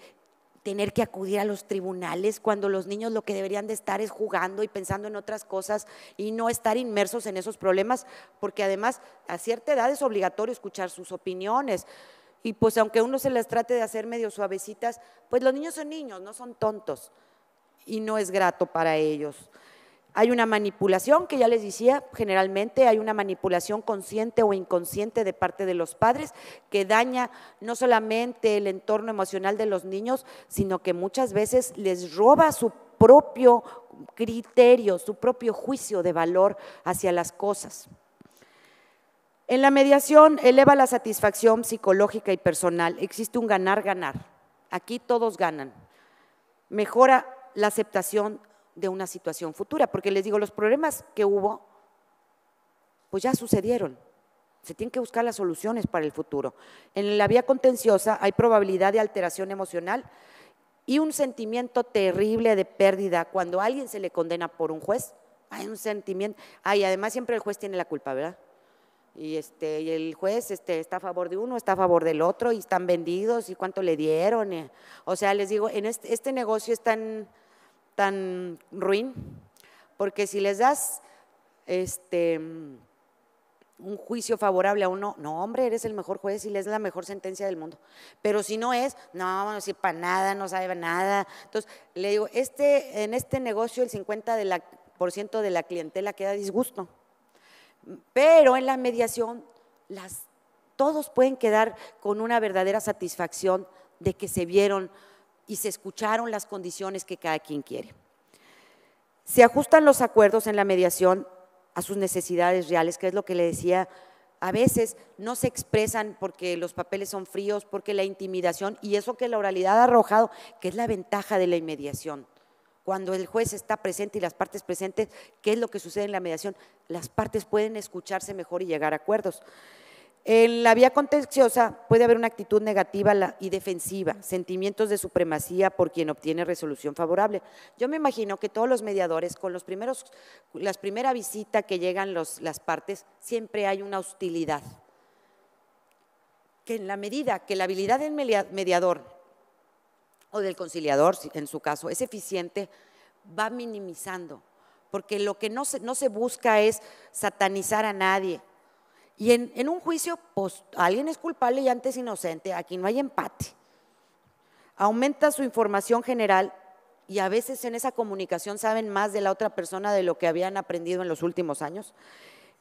tener que acudir a los tribunales cuando los niños lo que deberían de estar es jugando y pensando en otras cosas y no estar inmersos en esos problemas, porque además a cierta edad es obligatorio escuchar sus opiniones y pues aunque uno se las trate de hacer medio suavecitas, pues los niños son niños, no son tontos y no es grato para ellos. Hay una manipulación, que ya les decía, generalmente hay una manipulación consciente o inconsciente de parte de los padres que daña no solamente el entorno emocional de los niños, sino que muchas veces les roba su propio criterio, su propio juicio de valor hacia las cosas. En la mediación eleva la satisfacción psicológica y personal. Existe un ganar-ganar. Aquí todos ganan. Mejora la aceptación de una situación futura, porque les digo, los problemas que hubo, pues ya sucedieron. Se tienen que buscar las soluciones para el futuro. En la vía contenciosa hay probabilidad de alteración emocional y un sentimiento terrible de pérdida. Cuando a alguien se le condena por un juez, hay un sentimiento. Ay, además siempre el juez tiene la culpa, ¿verdad? y este y el juez este, está a favor de uno, está a favor del otro y están vendidos y cuánto le dieron. O sea, les digo, en este, este, negocio es tan tan ruin porque si les das este un juicio favorable a uno, no, hombre, eres el mejor juez y les la mejor sentencia del mundo. Pero si no es, no, no sirve para nada, no sabe nada. Entonces, le digo, este, en este negocio el 50% de la, por ciento de la clientela queda disgusto. Pero en la mediación, todos pueden quedar con una verdadera satisfacción de que se vieron y se escucharon las condiciones que cada quien quiere. Se ajustan los acuerdos en la mediación a sus necesidades reales, que es lo que le decía, a veces no se expresan porque los papeles son fríos, porque la intimidación y eso que la oralidad ha arrojado, que es la ventaja de la inmediación cuando el juez está presente y las partes presentes, ¿qué es lo que sucede en la mediación? Las partes pueden escucharse mejor y llegar a acuerdos. En la vía contenciosa puede haber una actitud negativa y defensiva, sentimientos de supremacía por quien obtiene resolución favorable. Yo me imagino que todos los mediadores, con los primeros, las primera visita que llegan las partes, siempre hay una hostilidad. Que en la medida que la habilidad del mediador o del conciliador, en su caso, es eficiente, va minimizando, porque lo que no se, busca es satanizar a nadie. Y en, un juicio, pues, alguien es culpable y antes inocente, aquí no hay empate. Aumenta su información general y a veces en esa comunicación saben más de la otra persona de lo que habían aprendido en los últimos años.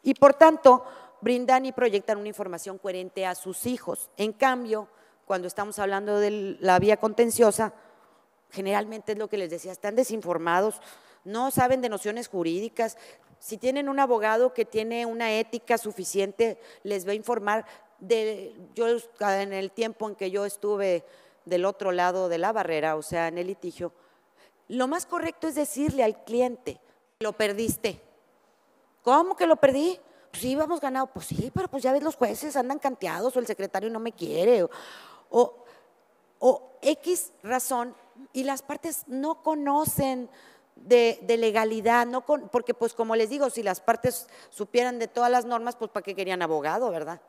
Y por tanto, brindan y proyectan una información coherente a sus hijos. En cambio, cuando estamos hablando de la vía contenciosa, generalmente es lo que les decía, están desinformados, no saben de nociones jurídicas. Si tienen un abogado que tiene una ética suficiente, les va a informar de yo en el tiempo en que yo estuve del otro lado de la barrera, o sea, en el litigio. Lo más correcto es decirle al cliente, lo perdiste. ¿Cómo que lo perdí? Pues sí, vamos ganado. Pues sí, pero pues ya ves, los jueces andan canteados o el secretario no me quiere. O, o, X razón y las partes no conocen de, legalidad, no porque pues como les digo, si las partes supieran de todas las normas, pues para qué querían abogado, ¿verdad?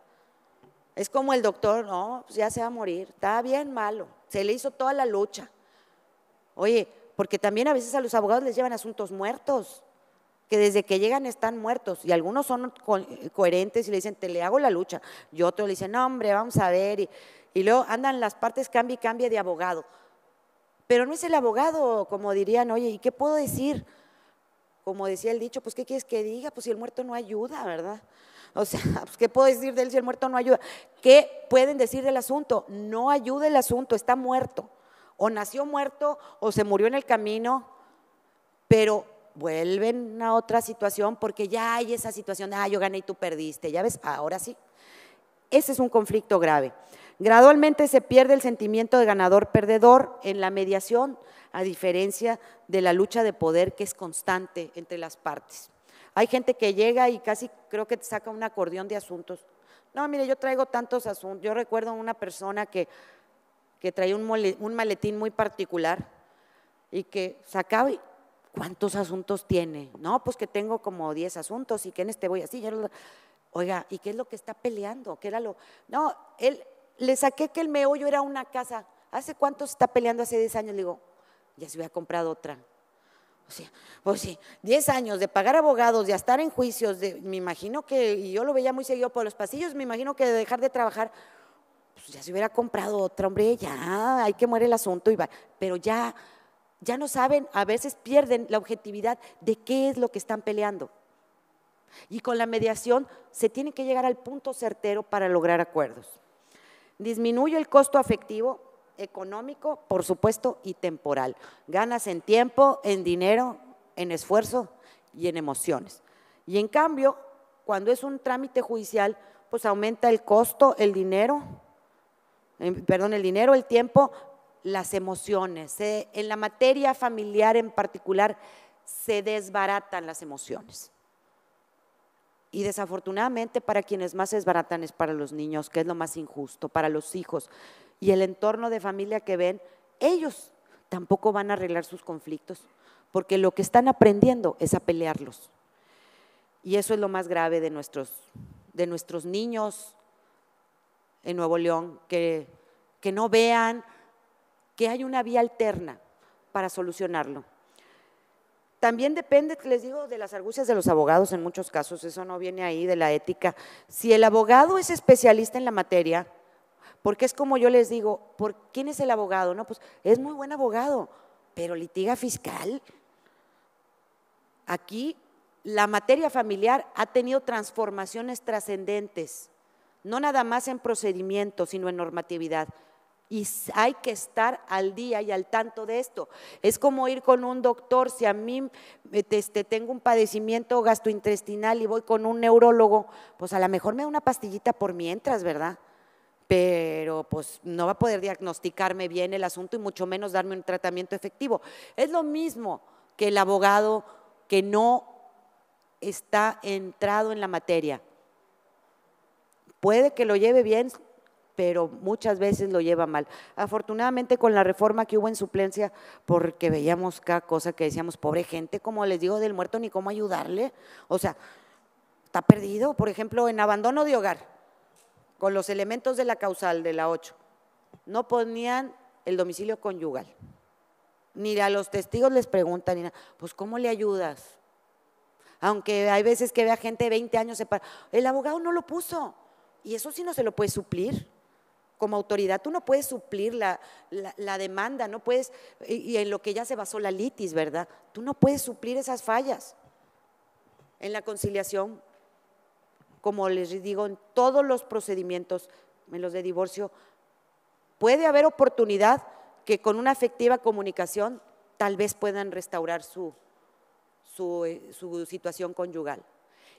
Es como el doctor, no, pues ya se va a morir, está bien malo, se le hizo toda la lucha. Oye, porque también a veces a los abogados les llevan asuntos muertos, que desde que llegan están muertos, y algunos son coherentes y le dicen, te le hago la lucha, y otros le dicen, no hombre, vamos a ver, y y luego andan las partes cambia y cambia de abogado. Pero no es el abogado, como dirían, oye, ¿y qué puedo decir? Como decía el dicho, pues ¿qué quieres que diga? Pues si el muerto no ayuda, ¿verdad? O sea, pues, ¿qué puedo decir de él si el muerto no ayuda? ¿Qué pueden decir del asunto? No ayuda el asunto, está muerto. O nació muerto o se murió en el camino, pero vuelven a otra situación porque ya hay esa situación, de, ah, yo gané y tú perdiste, ya ves, ahora sí. Ese es un conflicto grave. Gradualmente se pierde el sentimiento de ganador-perdedor en la mediación, a diferencia de la lucha de poder que es constante entre las partes. Hay gente que llega y casi creo que saca un acordeón de asuntos. No, mire, yo traigo tantos asuntos. Yo recuerdo una persona que, que traía un, maletín muy particular y que sacaba ¿cuántos asuntos tiene? No, pues que tengo como 10 asuntos y que en este voy así. oiga, ¿y qué es lo que está peleando? ¿Qué era lo.? No, él, le saqué que el meollo era una casa. ¿Hace cuánto se está peleando? Hace 10 años. Le digo, ya se hubiera comprado otra. O sea, pues sí, 10 años de pagar abogados, de estar en juicios, me imagino que, y yo lo veía muy seguido por los pasillos, me imagino que de dejar de trabajar, pues ya se hubiera comprado otra, hombre, ya, hay que muere el asunto y va. Pero ya, ya no saben, a veces pierden la objetividad de qué es lo que están peleando. Y con la mediación se tiene que llegar al punto certero para lograr acuerdos. Disminuye el costo afectivo, económico, por supuesto, y temporal. Ganas en tiempo, en dinero, en esfuerzo y en emociones. Y en cambio, cuando es un trámite judicial, pues aumenta el costo, el dinero, em, perdón, el dinero, el tiempo, las emociones. en la materia familiar en particular se desbaratan las emociones. Y desafortunadamente para quienes más es es para los niños, que es lo más injusto, para los hijos. Y el entorno de familia que ven, ellos tampoco van a arreglar sus conflictos, porque lo que están aprendiendo es a pelearlos. Y eso es lo más grave de nuestros, de nuestros niños en Nuevo León, que, que no vean que hay una vía alterna para solucionarlo. También depende, les digo, de las argucias de los abogados en muchos casos, eso no viene ahí de la ética. Si el abogado es especialista en la materia, porque es como yo les digo, ¿por quién es el abogado? No, pues es muy buen abogado, pero litiga fiscal. Aquí la materia familiar ha tenido transformaciones trascendentes, no nada más en procedimiento, sino en normatividad y hay que estar al día y al tanto de esto. Es como ir con un doctor, si a mí este, tengo un padecimiento gastrointestinal y voy con un neurólogo, pues a lo mejor me da una pastillita por mientras, ¿verdad? Pero pues no va a poder diagnosticarme bien el asunto y mucho menos darme un tratamiento efectivo. Es lo mismo que el abogado que no está entrado en la materia. Puede que lo lleve bien, pero muchas veces lo lleva mal. Afortunadamente con la reforma que hubo en suplencia, porque veíamos cada cosa que decíamos, pobre gente, como les digo, del muerto ni cómo ayudarle. O sea, está perdido, por ejemplo, en abandono de hogar, con los elementos de la causal, de la 8, no ponían el domicilio conyugal. Ni a los testigos les preguntan, ni pues ¿cómo le ayudas? Aunque hay veces que vea gente de 20 años separada, el abogado no lo puso. Y eso sí no se lo puede suplir como autoridad, tú no puedes suplir la, la, demanda, no puedes, y, en lo que ya se basó la litis, ¿verdad? Tú no puedes suplir esas fallas. En la conciliación, como les digo, en todos los procedimientos, en los de divorcio, puede haber oportunidad que con una efectiva comunicación tal vez puedan restaurar su, su, eh, su situación conyugal.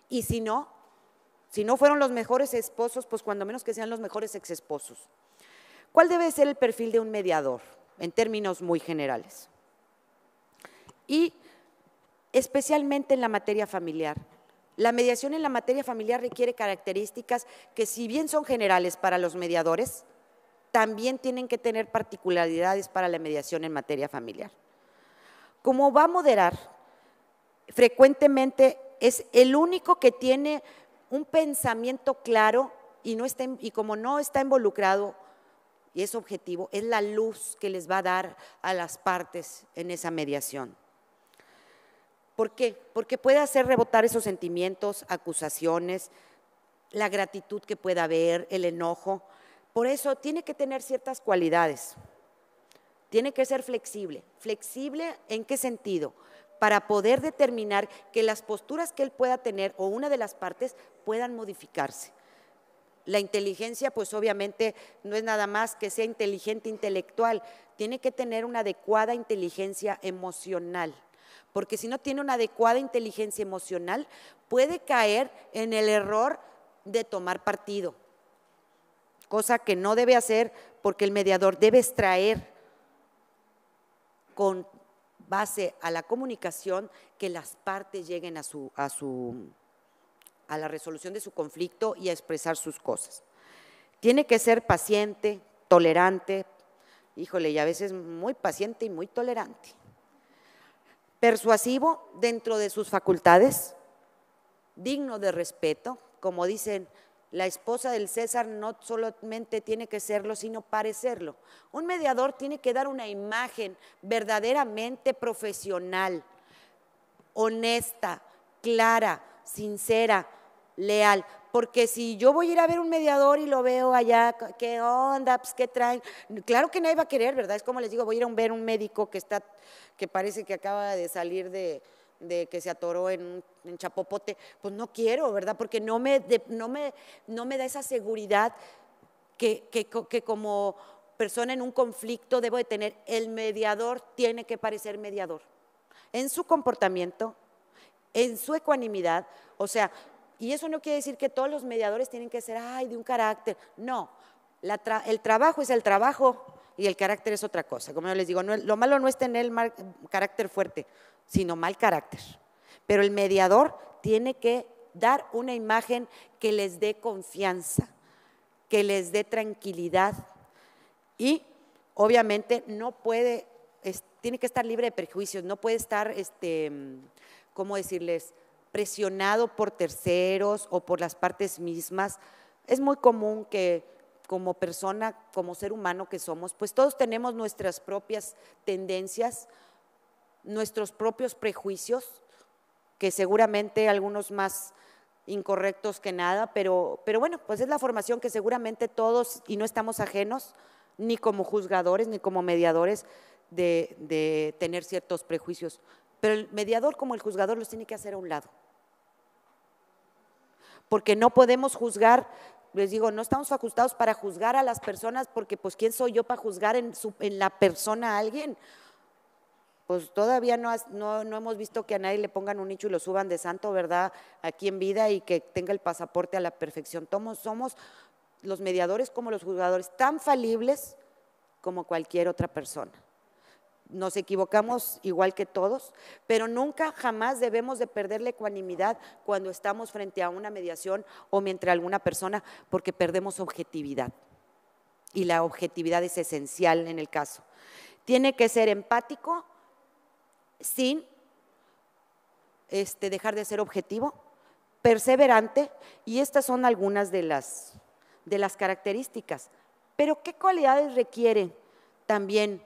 Y si no, si no fueron los mejores esposos, pues cuando menos que sean los mejores exesposos. ¿Cuál debe ser el perfil de un mediador en términos muy generales? Y especialmente en la materia familiar. La mediación en la materia familiar requiere características que si bien son generales para los mediadores, también tienen que tener particularidades para la mediación en materia familiar. Como va a moderar, frecuentemente es el único que tiene un pensamiento claro y, no y como no está involucrado y es objetivo, es la luz que les va a dar a las partes en esa mediación. ¿Por qué? Porque puede hacer rebotar esos sentimientos, acusaciones, la gratitud que pueda haber, el enojo. Por eso tiene que tener ciertas cualidades. Tiene que ser flexible. ¿Flexible en qué sentido? para poder determinar que las posturas que él pueda tener o una de las partes puedan modificarse. La inteligencia, pues obviamente no es nada más que sea inteligente intelectual, tiene que tener una adecuada inteligencia emocional, porque si no tiene una adecuada inteligencia emocional, puede caer en el error de tomar partido, cosa que no debe hacer porque el mediador debe extraer con base a la comunicación que las partes lleguen a a la resolución de su conflicto y a expresar sus cosas. Tiene que ser paciente, tolerante, híjole, y a veces muy paciente y muy tolerante. Persuasivo dentro de sus facultades, digno de respeto, como dicen, la esposa del César no solamente tiene que serlo, sino parecerlo. Un mediador tiene que dar una imagen verdaderamente profesional, honesta, clara, sincera, leal. Porque si yo voy a ir a ver un mediador y lo veo allá, ¿qué onda? Pues, ¿Qué traen? Claro que nadie va a querer, ¿verdad? Es como les digo, voy a ir a ver un médico que está, que parece que acaba de salir de que se atoró en un en Chapopote, pues no quiero, ¿verdad? Porque no me, da esa seguridad que, como persona en un conflicto debo de tener. El mediador tiene que parecer mediador en su comportamiento, en su ecuanimidad, o sea, y eso no quiere decir que todos los mediadores tienen que ser, ay, de un carácter, no, el trabajo es el trabajo y el carácter es otra cosa. Como yo les digo, lo malo no es tener el carácter fuerte, sino mal carácter. Pero el mediador tiene que dar una imagen que les dé confianza, que les dé tranquilidad y obviamente no puede, tiene que estar libre de prejuicios, no puede estar, este, ¿cómo decirles?, presionado por terceros o por las partes mismas. Es muy común que como persona, como ser humano que somos, pues todos tenemos nuestras propias tendencias, nuestros propios prejuicios, que seguramente algunos más incorrectos que nada, pero, bueno, pues es la formación que seguramente todos, y no estamos ajenos, ni como juzgadores, ni como mediadores, de, tener ciertos prejuicios. Pero el mediador como el juzgador los tiene que hacer a un lado. Porque no podemos juzgar les digo, no estamos ajustados para juzgar a las personas porque pues quién soy yo para juzgar en la persona a alguien pues todavía no, hemos visto que a nadie le pongan un nicho y lo suban de santo, ¿verdad? Aquí en vida y que tenga el pasaporte a la perfección. somos los mediadores como los jugadores tan falibles como cualquier otra persona. Nos equivocamos igual que todos, pero nunca jamás debemos de perder la ecuanimidad cuando estamos frente a una mediación o mientras alguna persona, porque perdemos objetividad. Y la objetividad es esencial en el caso. Tiene que ser empático, sin este, dejar de ser objetivo, perseverante, y estas son algunas de las, características. Pero ¿qué cualidades requieren también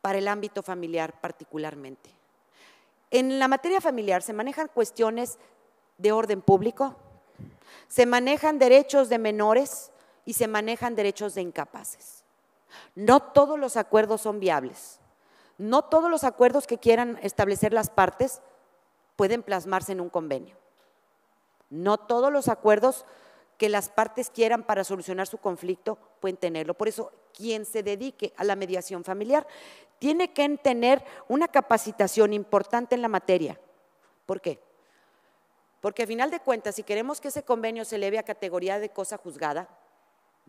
para el ámbito familiar particularmente? En la materia familiar se manejan cuestiones de orden público, se manejan derechos de menores y se manejan derechos de incapaces. No todos los acuerdos son viables no todos los acuerdos que quieran establecer las partes pueden plasmarse en un convenio. No todos los acuerdos que las partes quieran para solucionar su conflicto pueden tenerlo. Por eso, quien se dedique a la mediación familiar tiene que tener una capacitación importante en la materia. ¿Por qué? Porque a final de cuentas, si queremos que ese convenio se eleve a categoría de cosa juzgada,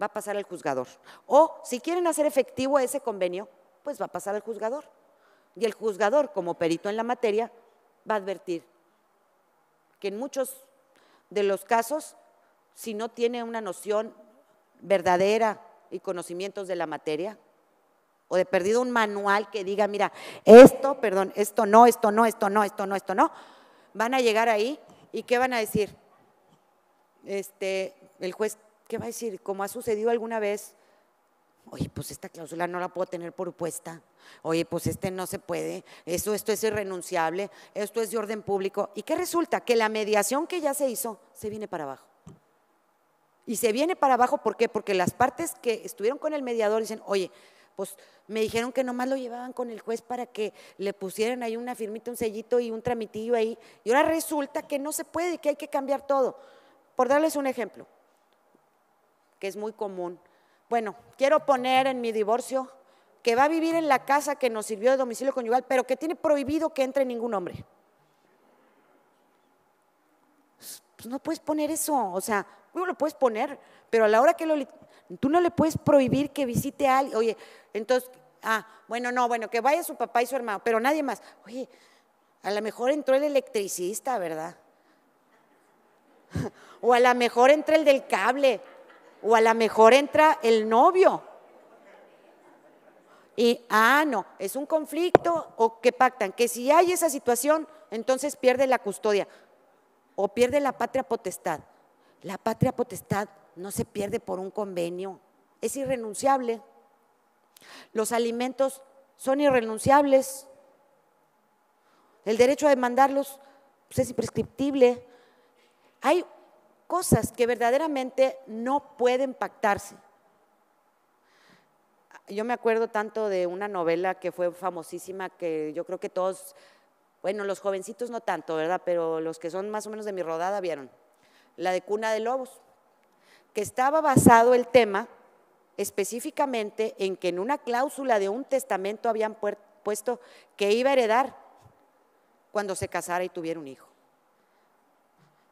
va a pasar al juzgador. O si quieren hacer efectivo ese convenio, pues va a pasar al juzgador. Y el juzgador, como perito en la materia, va a advertir que en muchos de los casos, si no tiene una noción verdadera y conocimientos de la materia, o de perdido un manual que diga, mira, esto, perdón, esto no, esto no, esto no, esto no, esto no, van a llegar ahí y ¿qué van a decir? Este, el juez, ¿qué va a decir? Como ha sucedido alguna vez Oye, pues esta cláusula no la puedo tener por opuesta. Oye, pues este no se puede. Esto, esto es irrenunciable. Esto es de orden público. ¿Y qué resulta? Que la mediación que ya se hizo se viene para abajo. Y se viene para abajo, ¿por qué? Porque las partes que estuvieron con el mediador dicen, oye, pues me dijeron que nomás lo llevaban con el juez para que le pusieran ahí una firmita, un sellito y un tramitillo ahí. Y ahora resulta que no se puede, y que hay que cambiar todo. Por darles un ejemplo, que es muy común bueno, quiero poner en mi divorcio que va a vivir en la casa que nos sirvió de domicilio conyugal, pero que tiene prohibido que entre ningún hombre. Pues, pues no puedes poner eso, o sea, no lo puedes poner, pero a la hora que lo... Tú no le puedes prohibir que visite a alguien. Oye, entonces, ah, bueno, no, bueno, que vaya su papá y su hermano, pero nadie más. Oye, a lo mejor entró el electricista, ¿verdad? o a lo mejor entró el del cable. O a lo mejor entra el novio. Y, ah, no, es un conflicto o que pactan, que si hay esa situación, entonces pierde la custodia o pierde la patria potestad. La patria potestad no se pierde por un convenio, es irrenunciable. Los alimentos son irrenunciables. El derecho a demandarlos pues, es imprescriptible. Hay cosas que verdaderamente no pueden pactarse. Yo me acuerdo tanto de una novela que fue famosísima, que yo creo que todos, bueno, los jovencitos no tanto, ¿verdad? Pero los que son más o menos de mi rodada vieron, la de Cuna de Lobos, que estaba basado el tema específicamente en que en una cláusula de un testamento habían puesto que iba a heredar cuando se casara y tuviera un hijo.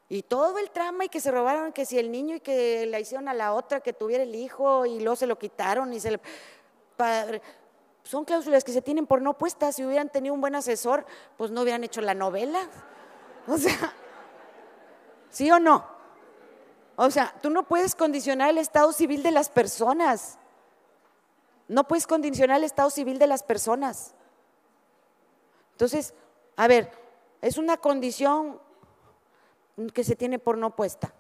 Y todo el trama y que se robaron, que si el niño y que la hicieron a la otra, que tuviera el hijo y luego se lo quitaron y se Padre, son cláusulas que se tienen por no puestas. Si hubieran tenido un buen asesor, pues no hubieran hecho la novela. O sea, ¿sí o no? O sea, tú no puedes condicionar el estado civil de las personas. No puedes condicionar el estado civil de las personas. Entonces, a ver, es una condición que se tiene por no puesta.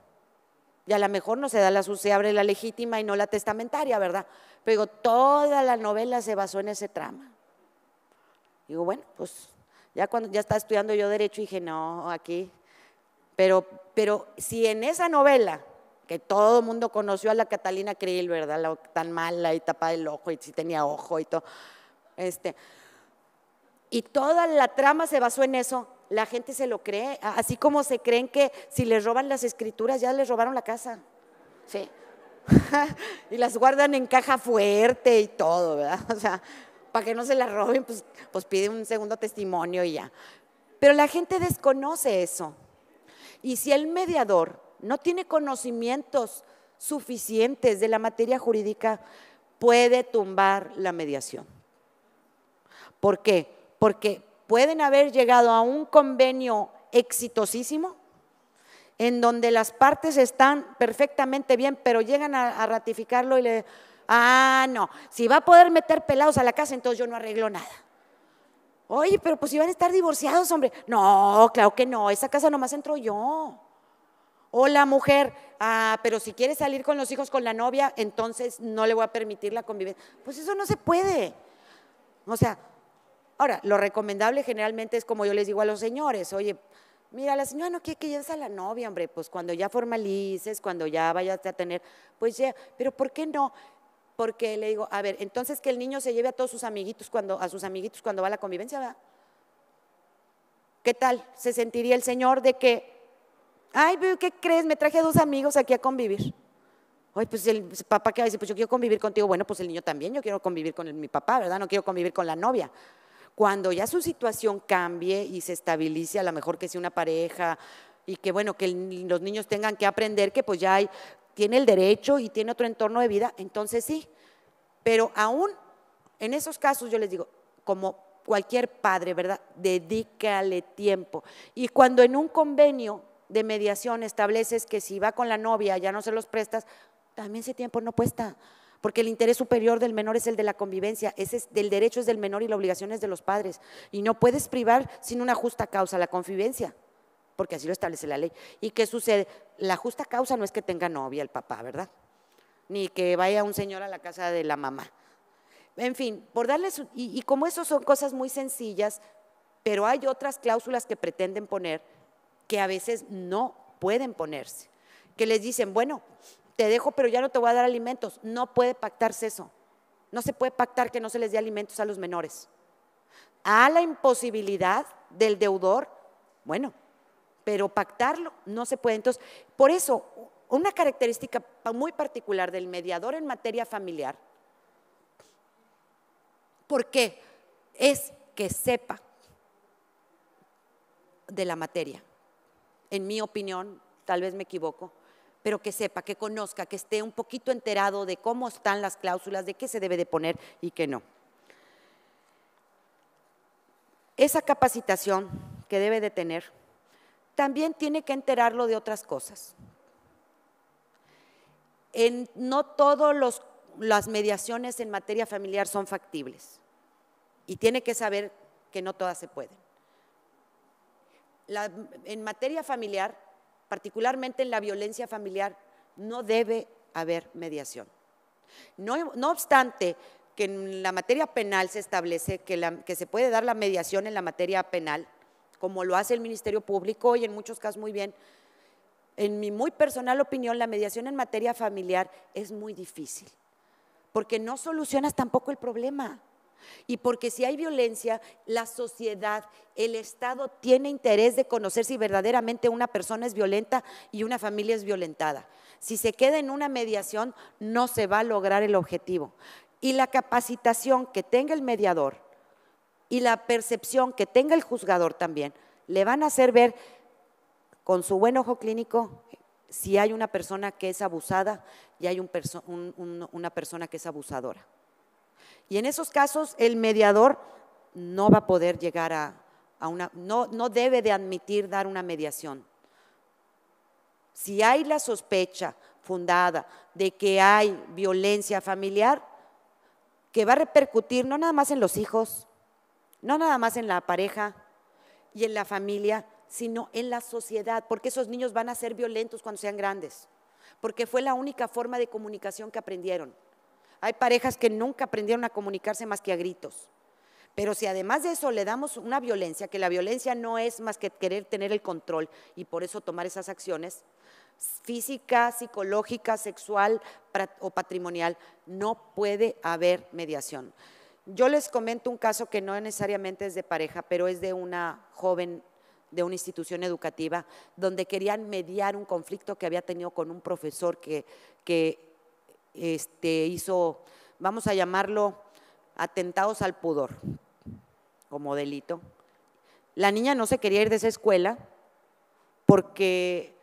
Y a lo mejor no se da la se abre la legítima y no la testamentaria, ¿verdad? Pero digo, toda la novela se basó en ese trama. Digo, bueno, pues ya cuando ya estaba estudiando yo derecho dije, no, aquí. Pero, pero si en esa novela, que todo el mundo conoció a la Catalina Creel, ¿verdad? La tan mala y tapada el ojo y si tenía ojo y todo. Este, y toda la trama se basó en eso. La gente se lo cree, así como se creen que si les roban las escrituras ya les robaron la casa. Sí. y las guardan en caja fuerte y todo, ¿verdad? O sea, para que no se las roben, pues, pues pide un segundo testimonio y ya. Pero la gente desconoce eso. Y si el mediador no tiene conocimientos suficientes de la materia jurídica, puede tumbar la mediación. ¿Por qué? Porque pueden haber llegado a un convenio exitosísimo en donde las partes están perfectamente bien, pero llegan a, ratificarlo y le, ah, no, si va a poder meter pelados a la casa, entonces yo no arreglo nada. Oye, pero pues iban a estar divorciados, hombre. No, claro que no, esa casa nomás entro yo. O la mujer, ah, pero si quiere salir con los hijos con la novia, entonces no le voy a permitir la convivencia. Pues eso no se puede. O sea, Ahora, lo recomendable generalmente es como yo les digo a los señores, oye, mira, la señora no quiere que lleves a la novia, hombre, pues cuando ya formalices, cuando ya vayas a tener, pues ya, pero ¿por qué no? Porque le digo, a ver, entonces que el niño se lleve a todos sus amiguitos cuando, a sus amiguitos cuando va a la convivencia, ¿verdad? ¿Qué tal? ¿Se sentiría el señor de que, ay, ¿qué crees? Me traje a dos amigos aquí a convivir. Oye, pues el papá que va a decir, pues yo quiero convivir contigo. Bueno, pues el niño también, yo quiero convivir con mi papá, ¿verdad? No quiero convivir con la novia. Cuando ya su situación cambie y se estabilice, a lo mejor que sea una pareja y que bueno, que los niños tengan que aprender que pues ya tiene el derecho y tiene otro entorno de vida, entonces sí. Pero aún en esos casos yo les digo, como cualquier padre, ¿verdad? Dedícale tiempo. Y cuando en un convenio de mediación estableces que si va con la novia ya no se los prestas, también ese tiempo no cuesta porque el interés superior del menor es el de la convivencia, ese es, el derecho es del menor y la obligación es de los padres. Y no puedes privar sin una justa causa la convivencia, porque así lo establece la ley. ¿Y qué sucede? La justa causa no es que tenga novia el papá, ¿verdad? Ni que vaya un señor a la casa de la mamá. En fin, por darles, y como eso son cosas muy sencillas, pero hay otras cláusulas que pretenden poner que a veces no pueden ponerse, que les dicen, bueno, te dejo, pero ya no te voy a dar alimentos. No puede pactarse eso. No se puede pactar que no se les dé alimentos a los menores. A la imposibilidad del deudor, bueno, pero pactarlo no se puede. Entonces, por eso, una característica muy particular del mediador en materia familiar, ¿por qué? Es que sepa de la materia. En mi opinión, tal vez me equivoco, pero que sepa, que conozca, que esté un poquito enterado de cómo están las cláusulas, de qué se debe de poner y qué no. Esa capacitación que debe de tener, también tiene que enterarlo de otras cosas. En, no todas las mediaciones en materia familiar son factibles y tiene que saber que no todas se pueden. en materia familiar particularmente en la violencia familiar, no debe haber mediación. No, obstante que en la materia penal se establece que, que se puede dar la mediación en la materia penal, como lo hace el Ministerio Público y en muchos casos muy bien, en mi muy personal opinión, la mediación en materia familiar es muy difícil, porque no solucionas tampoco el problema. Y porque si hay violencia, la sociedad, el Estado tiene interés de conocer si verdaderamente una persona es violenta y una familia es violentada. Si se queda en una mediación, no se va a lograr el objetivo. Y la capacitación que tenga el mediador y la percepción que tenga el juzgador también, le van a hacer ver con su buen ojo clínico si hay una persona que es abusada y hay una persona que es abusadora. Y en esos casos el mediador no va a poder llegar a, una, no, no debe de admitir dar una mediación. Si hay la sospecha fundada de que hay violencia familiar, que va a repercutir no nada más en los hijos, no nada más en la pareja y en la familia, sino en la sociedad, porque esos niños van a ser violentos cuando sean grandes, porque fue la única forma de comunicación que aprendieron. Hay parejas que nunca aprendieron a comunicarse más que a gritos. Pero si además de eso le damos una violencia, que la violencia no es más que querer tener el control y por eso tomar esas acciones, física, psicológica, sexual o patrimonial, no puede haber mediación. Yo les comento un caso que no necesariamente es de pareja, pero es de una joven de una institución educativa donde querían mediar un conflicto que había tenido con un profesor que, que este, hizo, vamos a llamarlo, atentados al pudor como delito. La niña no se quería ir de esa escuela porque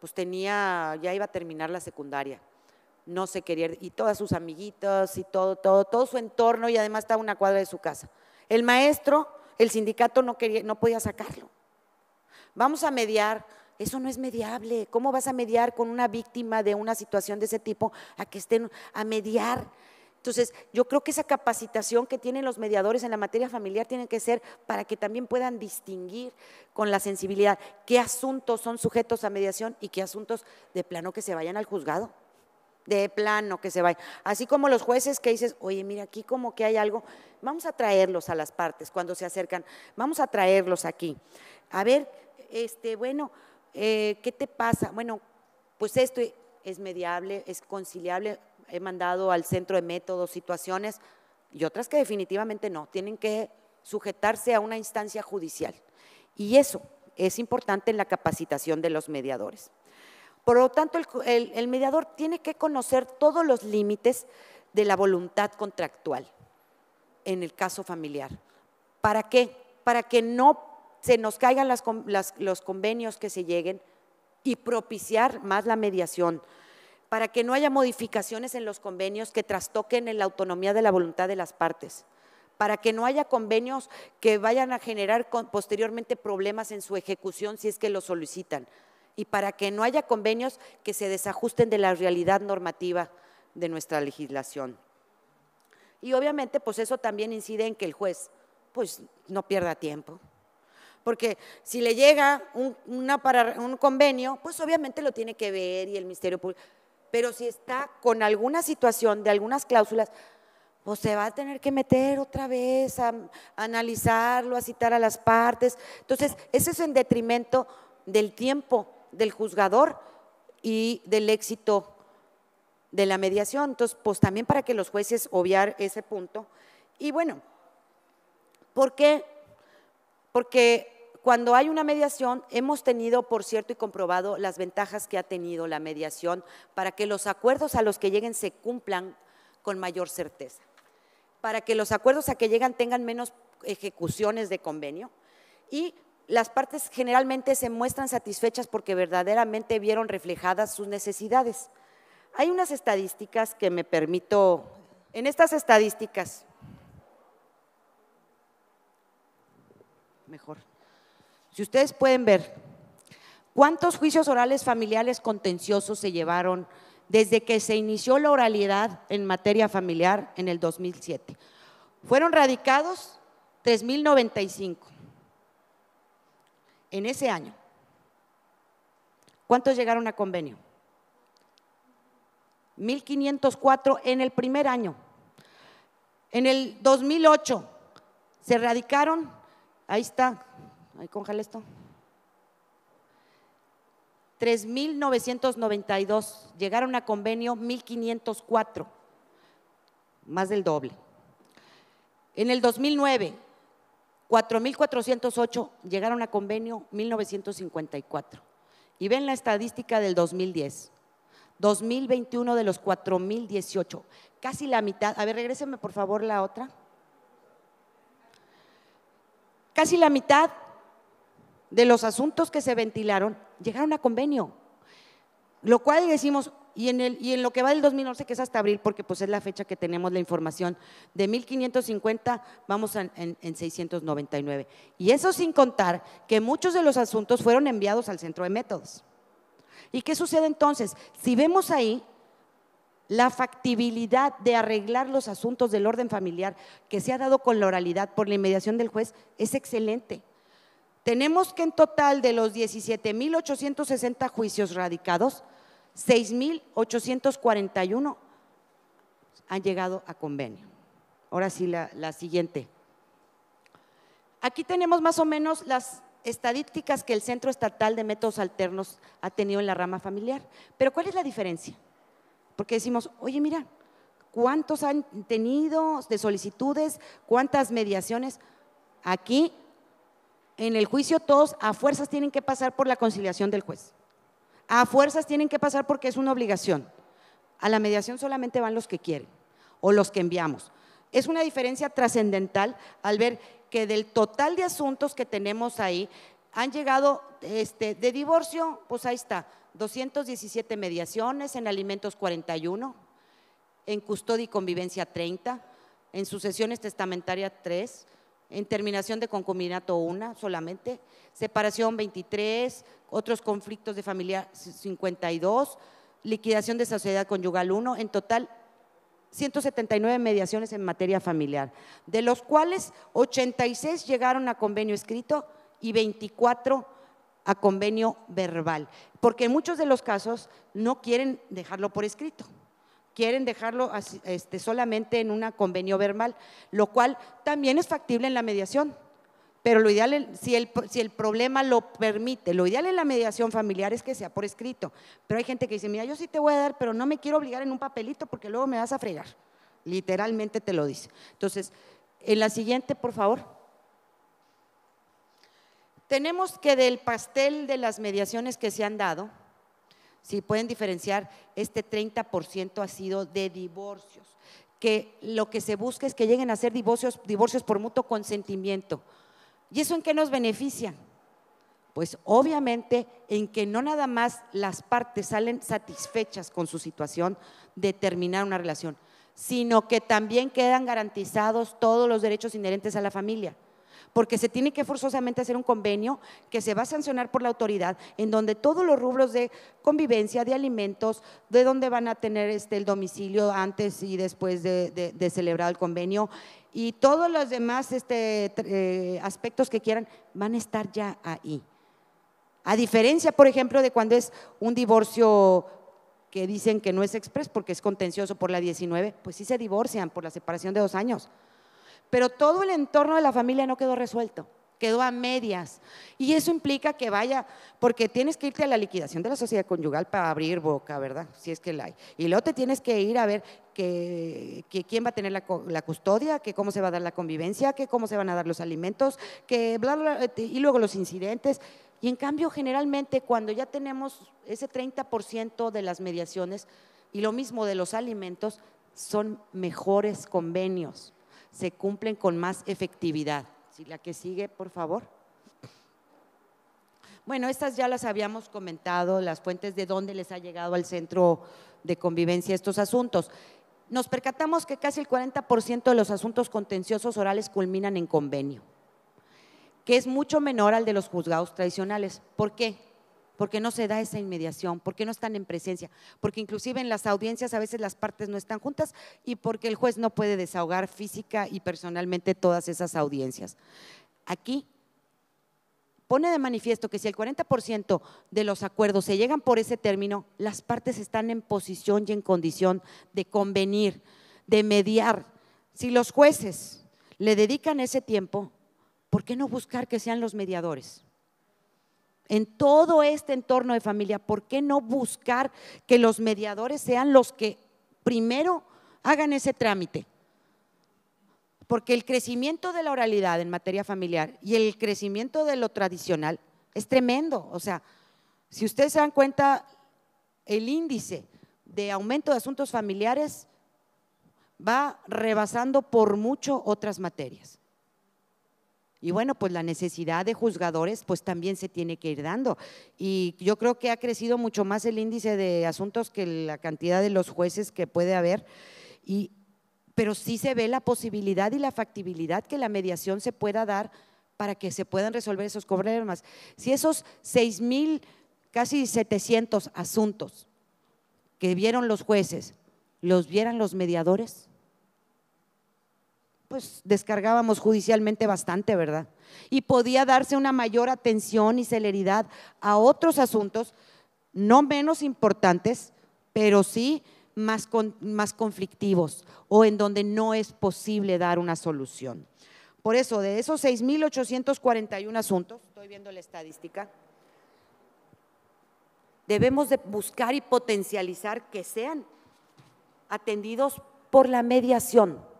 pues tenía, ya iba a terminar la secundaria. No se quería y todas sus amiguitas y todo, todo, todo su entorno y además estaba una cuadra de su casa. El maestro, el sindicato no quería, no podía sacarlo. Vamos a mediar, eso no es mediable. ¿Cómo vas a mediar con una víctima de una situación de ese tipo a que estén a mediar? Entonces, yo creo que esa capacitación que tienen los mediadores en la materia familiar tiene que ser para que también puedan distinguir con la sensibilidad qué asuntos son sujetos a mediación y qué asuntos de plano que se vayan al juzgado. De plano que se vayan. Así como los jueces que dices, oye, mira, aquí como que hay algo, vamos a traerlos a las partes cuando se acercan, vamos a traerlos aquí. A ver, este, bueno, eh, ¿qué te pasa? Bueno, pues esto es mediable, es conciliable, he mandado al centro de métodos situaciones y otras que definitivamente no, tienen que sujetarse a una instancia judicial. Y eso es importante en la capacitación de los mediadores. Por lo tanto, el, mediador tiene que conocer todos los límites de la voluntad contractual en el caso familiar. ¿Para qué? Para que no se nos caigan los convenios que se lleguen y propiciar más la mediación para que no haya modificaciones en los convenios que trastoquen en la autonomía de la voluntad de las partes, para que no haya convenios que vayan a generar posteriormente problemas en su ejecución si es que lo solicitan, y para que no haya convenios que se desajusten de la realidad normativa de nuestra legislación. Y obviamente, pues eso también incide en que el juez, pues, no pierda tiempo porque si le llega un, convenio, pues obviamente lo tiene que ver y el Ministerio Público. Pero si está con alguna situación de algunas cláusulas, pues se va a tener que meter otra vez a, analizarlo, a citar a las partes. Entonces, ese es en detrimento del tiempo del juzgador y del éxito de la mediación. Entonces, pues también para que los jueces obviar ese punto. Y bueno, ¿por qué? Porque cuando hay una mediación, hemos tenido, por cierto, y comprobado las ventajas que ha tenido la mediación para que los acuerdos a los que lleguen se cumplan con mayor certeza, para que los acuerdos a que llegan tengan menos ejecuciones de convenio y las partes generalmente se muestran satisfechas porque verdaderamente vieron reflejadas sus necesidades. Hay unas estadísticas que me permito, en estas estadísticas, mejor. Si ustedes pueden ver, ¿cuántos juicios orales familiares contenciosos se llevaron desde que se inició la oralidad en materia familiar en el 2007? Fueron radicados 3.095 en ese año. ¿Cuántos llegaron a convenio? 1.504 en el primer año. En el 2008 se radicaron, ahí está, Ay, congela esto. 3.992. Llegaron a convenio 1.504. Más del doble. En el 2009, 4.408. Llegaron a convenio 1.954. Y ven la estadística del 2010. 2021 de los 4.018. Casi la mitad. A ver, regrésenme por favor la otra. Casi la mitad de los asuntos que se ventilaron llegaron a convenio. Lo cual decimos, y en, el, y en lo que va del 2011, que es hasta abril, porque pues es la fecha que tenemos la información, de 1.550 vamos en, en, 699. Y eso sin contar que muchos de los asuntos fueron enviados al centro de métodos. ¿Y qué sucede entonces? Si vemos ahí la factibilidad de arreglar los asuntos del orden familiar que se ha dado con la oralidad por la inmediación del juez, es excelente tenemos que en total de los 17.860 juicios radicados, 6.841 han llegado a convenio. Ahora sí, la, siguiente. Aquí tenemos más o menos las estadísticas que el Centro Estatal de Métodos Alternos ha tenido en la rama familiar. Pero ¿cuál es la diferencia? Porque decimos, oye, mira, ¿cuántos han tenido de solicitudes? ¿Cuántas mediaciones? Aquí en el juicio todos a fuerzas tienen que pasar por la conciliación del juez. A fuerzas tienen que pasar porque es una obligación. A la mediación solamente van los que quieren o los que enviamos. Es una diferencia trascendental al ver que del total de asuntos que tenemos ahí, han llegado este, de divorcio, pues ahí está, 217 mediaciones, en alimentos 41, en custodia y convivencia 30, en sucesiones testamentarias 3, en terminación de concubinato una solamente, separación 23, otros conflictos de familia 52, liquidación de sociedad conyugal 1, en total 179 mediaciones en materia familiar, de los cuales 86 llegaron a convenio escrito y 24 a convenio verbal, porque en muchos de los casos no quieren dejarlo por escrito quieren dejarlo este, solamente en un convenio verbal, lo cual también es factible en la mediación. Pero lo ideal, si el, si el problema lo permite, lo ideal en la mediación familiar es que sea por escrito. Pero hay gente que dice, mira, yo sí te voy a dar, pero no me quiero obligar en un papelito porque luego me vas a fregar. Literalmente te lo dice. Entonces, en la siguiente, por favor. Tenemos que del pastel de las mediaciones que se han dado, si pueden diferenciar, este 30% ha sido de divorcios, que lo que se busca es que lleguen a ser divorcios, divorcios por mutuo consentimiento. ¿Y eso en qué nos beneficia? Pues obviamente en que no nada más las partes salen satisfechas con su situación de terminar una relación, sino que también quedan garantizados todos los derechos inherentes a la familia porque se tiene que forzosamente hacer un convenio que se va a sancionar por la autoridad, en donde todos los rubros de convivencia, de alimentos, de dónde van a tener este, el domicilio antes y después de, celebrar el convenio, y todos los demás este, eh, aspectos que quieran, van a estar ya ahí. A diferencia, por ejemplo, de cuando es un divorcio que dicen que no es express porque es contencioso por la 19, pues sí se divorcian por la separación de dos años pero todo el entorno de la familia no quedó resuelto, quedó a medias. Y eso implica que vaya, porque tienes que irte a la liquidación de la sociedad conyugal para abrir boca, ¿verdad? Si es que la hay. Y luego te tienes que ir a ver que, quién va a tener la, custodia, que cómo se va a dar la convivencia, que cómo se van a dar los alimentos, que y luego los incidentes. Y en cambio, generalmente, cuando ya tenemos ese 30% de las mediaciones y lo mismo de los alimentos, son mejores convenios se cumplen con más efectividad. Si la que sigue, por favor. Bueno, estas ya las habíamos comentado, las fuentes de dónde les ha llegado al centro de convivencia estos asuntos. Nos percatamos que casi el 40% de los asuntos contenciosos orales culminan en convenio, que es mucho menor al de los juzgados tradicionales. ¿Por qué? porque no se da esa inmediación, porque no están en presencia, porque inclusive en las audiencias a veces las partes no están juntas y porque el juez no puede desahogar física y personalmente todas esas audiencias. Aquí pone de manifiesto que si el 40% de los acuerdos se llegan por ese término, las partes están en posición y en condición de convenir, de mediar. Si los jueces le dedican ese tiempo, ¿por qué no buscar que sean los mediadores? en todo este entorno de familia, ¿por qué no buscar que los mediadores sean los que primero hagan ese trámite? Porque el crecimiento de la oralidad en materia familiar y el crecimiento de lo tradicional es tremendo. O sea, si ustedes se dan cuenta, el índice de aumento de asuntos familiares va rebasando por mucho otras materias. Y bueno, pues la necesidad de juzgadores pues también se tiene que ir dando. Y yo creo que ha crecido mucho más el índice de asuntos que la cantidad de los jueces que puede haber. Y, pero sí se ve la posibilidad y la factibilidad que la mediación se pueda dar para que se puedan resolver esos problemas. Si esos seis mil, casi 700 asuntos que vieron los jueces, los vieran los mediadores, pues, descargábamos judicialmente bastante, ¿verdad? Y podía darse una mayor atención y celeridad a otros asuntos, no menos importantes, pero sí más, conflictivos o en donde no es posible dar una solución. Por eso, de esos 6.841 asuntos, estoy viendo la estadística, debemos de buscar y potencializar que sean atendidos por la mediación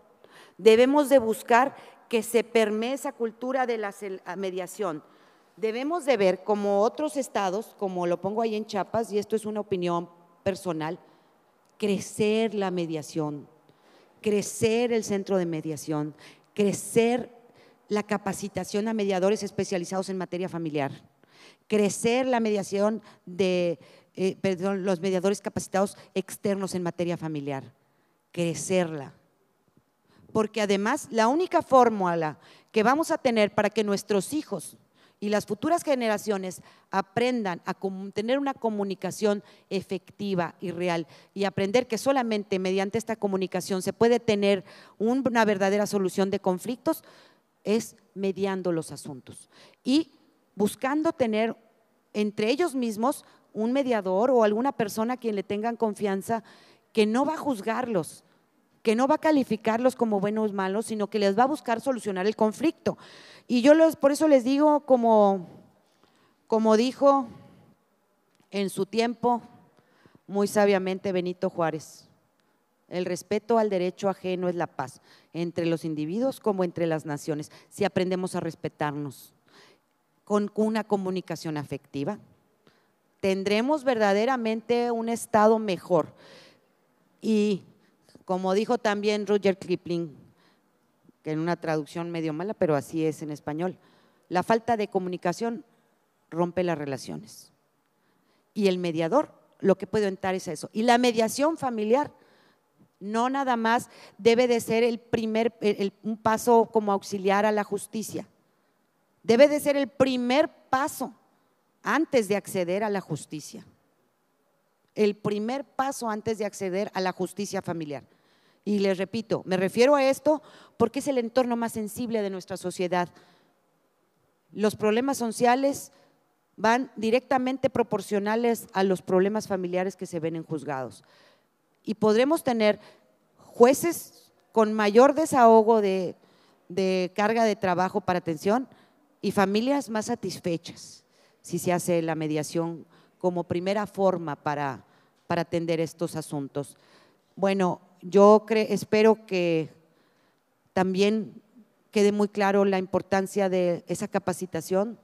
Debemos de buscar que se permee esa cultura de la mediación. Debemos de ver como otros estados, como lo pongo ahí en Chiapas, y esto es una opinión personal, crecer la mediación, crecer el centro de mediación, crecer la capacitación a mediadores especializados en materia familiar, crecer la mediación de, eh, perdón, los mediadores capacitados externos en materia familiar, crecerla porque además la única fórmula que vamos a tener para que nuestros hijos y las futuras generaciones aprendan a tener una comunicación efectiva y real y aprender que solamente mediante esta comunicación se puede tener una verdadera solución de conflictos es mediando los asuntos y buscando tener entre ellos mismos un mediador o alguna persona a quien le tengan confianza que no va a juzgarlos, que no va a calificarlos como buenos o malos, sino que les va a buscar solucionar el conflicto. Y yo por eso les digo, como, como dijo en su tiempo muy sabiamente Benito Juárez, el respeto al derecho ajeno es la paz, entre los individuos como entre las naciones, si aprendemos a respetarnos con una comunicación afectiva tendremos verdaderamente un estado mejor. Y como dijo también Roger Kipling, que en una traducción medio mala, pero así es en español, la falta de comunicación rompe las relaciones. Y el mediador lo que puede entrar es eso. Y la mediación familiar no nada más debe de ser el primer, un paso como auxiliar a la justicia. Debe de ser el primer paso antes de acceder a la justicia el primer paso antes de acceder a la justicia familiar. Y les repito, me refiero a esto porque es el entorno más sensible de nuestra sociedad. Los problemas sociales van directamente proporcionales a los problemas familiares que se ven en juzgados. Y podremos tener jueces con mayor desahogo de, de carga de trabajo para atención y familias más satisfechas si se hace la mediación como primera forma para, para atender estos asuntos. Bueno, yo espero que también quede muy claro la importancia de esa capacitación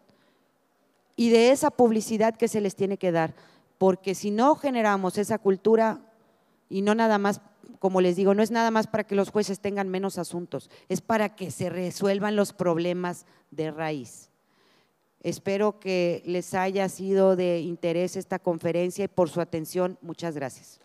y de esa publicidad que se les tiene que dar, porque si no generamos esa cultura y no nada más, como les digo, no es nada más para que los jueces tengan menos asuntos, es para que se resuelvan los problemas de raíz. Espero que les haya sido de interés esta conferencia y por su atención, muchas gracias.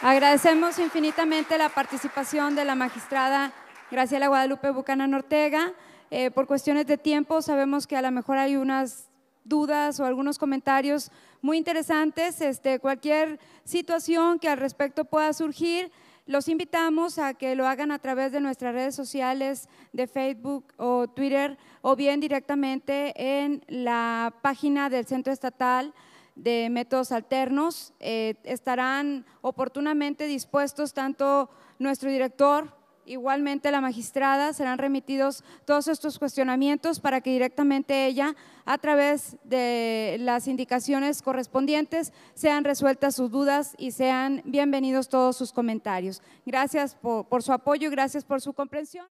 Agradecemos infinitamente la participación de la magistrada Graciela Guadalupe Bucana Nortega, eh, por cuestiones de tiempo, sabemos que a lo mejor hay unas dudas o algunos comentarios muy interesantes. Este, cualquier situación que al respecto pueda surgir, los invitamos a que lo hagan a través de nuestras redes sociales de Facebook o Twitter o bien directamente en la página del Centro Estatal de Métodos Alternos. Eh, estarán oportunamente dispuestos tanto nuestro director igualmente la magistrada, serán remitidos todos estos cuestionamientos para que directamente ella, a través de las indicaciones correspondientes, sean resueltas sus dudas y sean bienvenidos todos sus comentarios. Gracias por, su apoyo y gracias por su comprensión.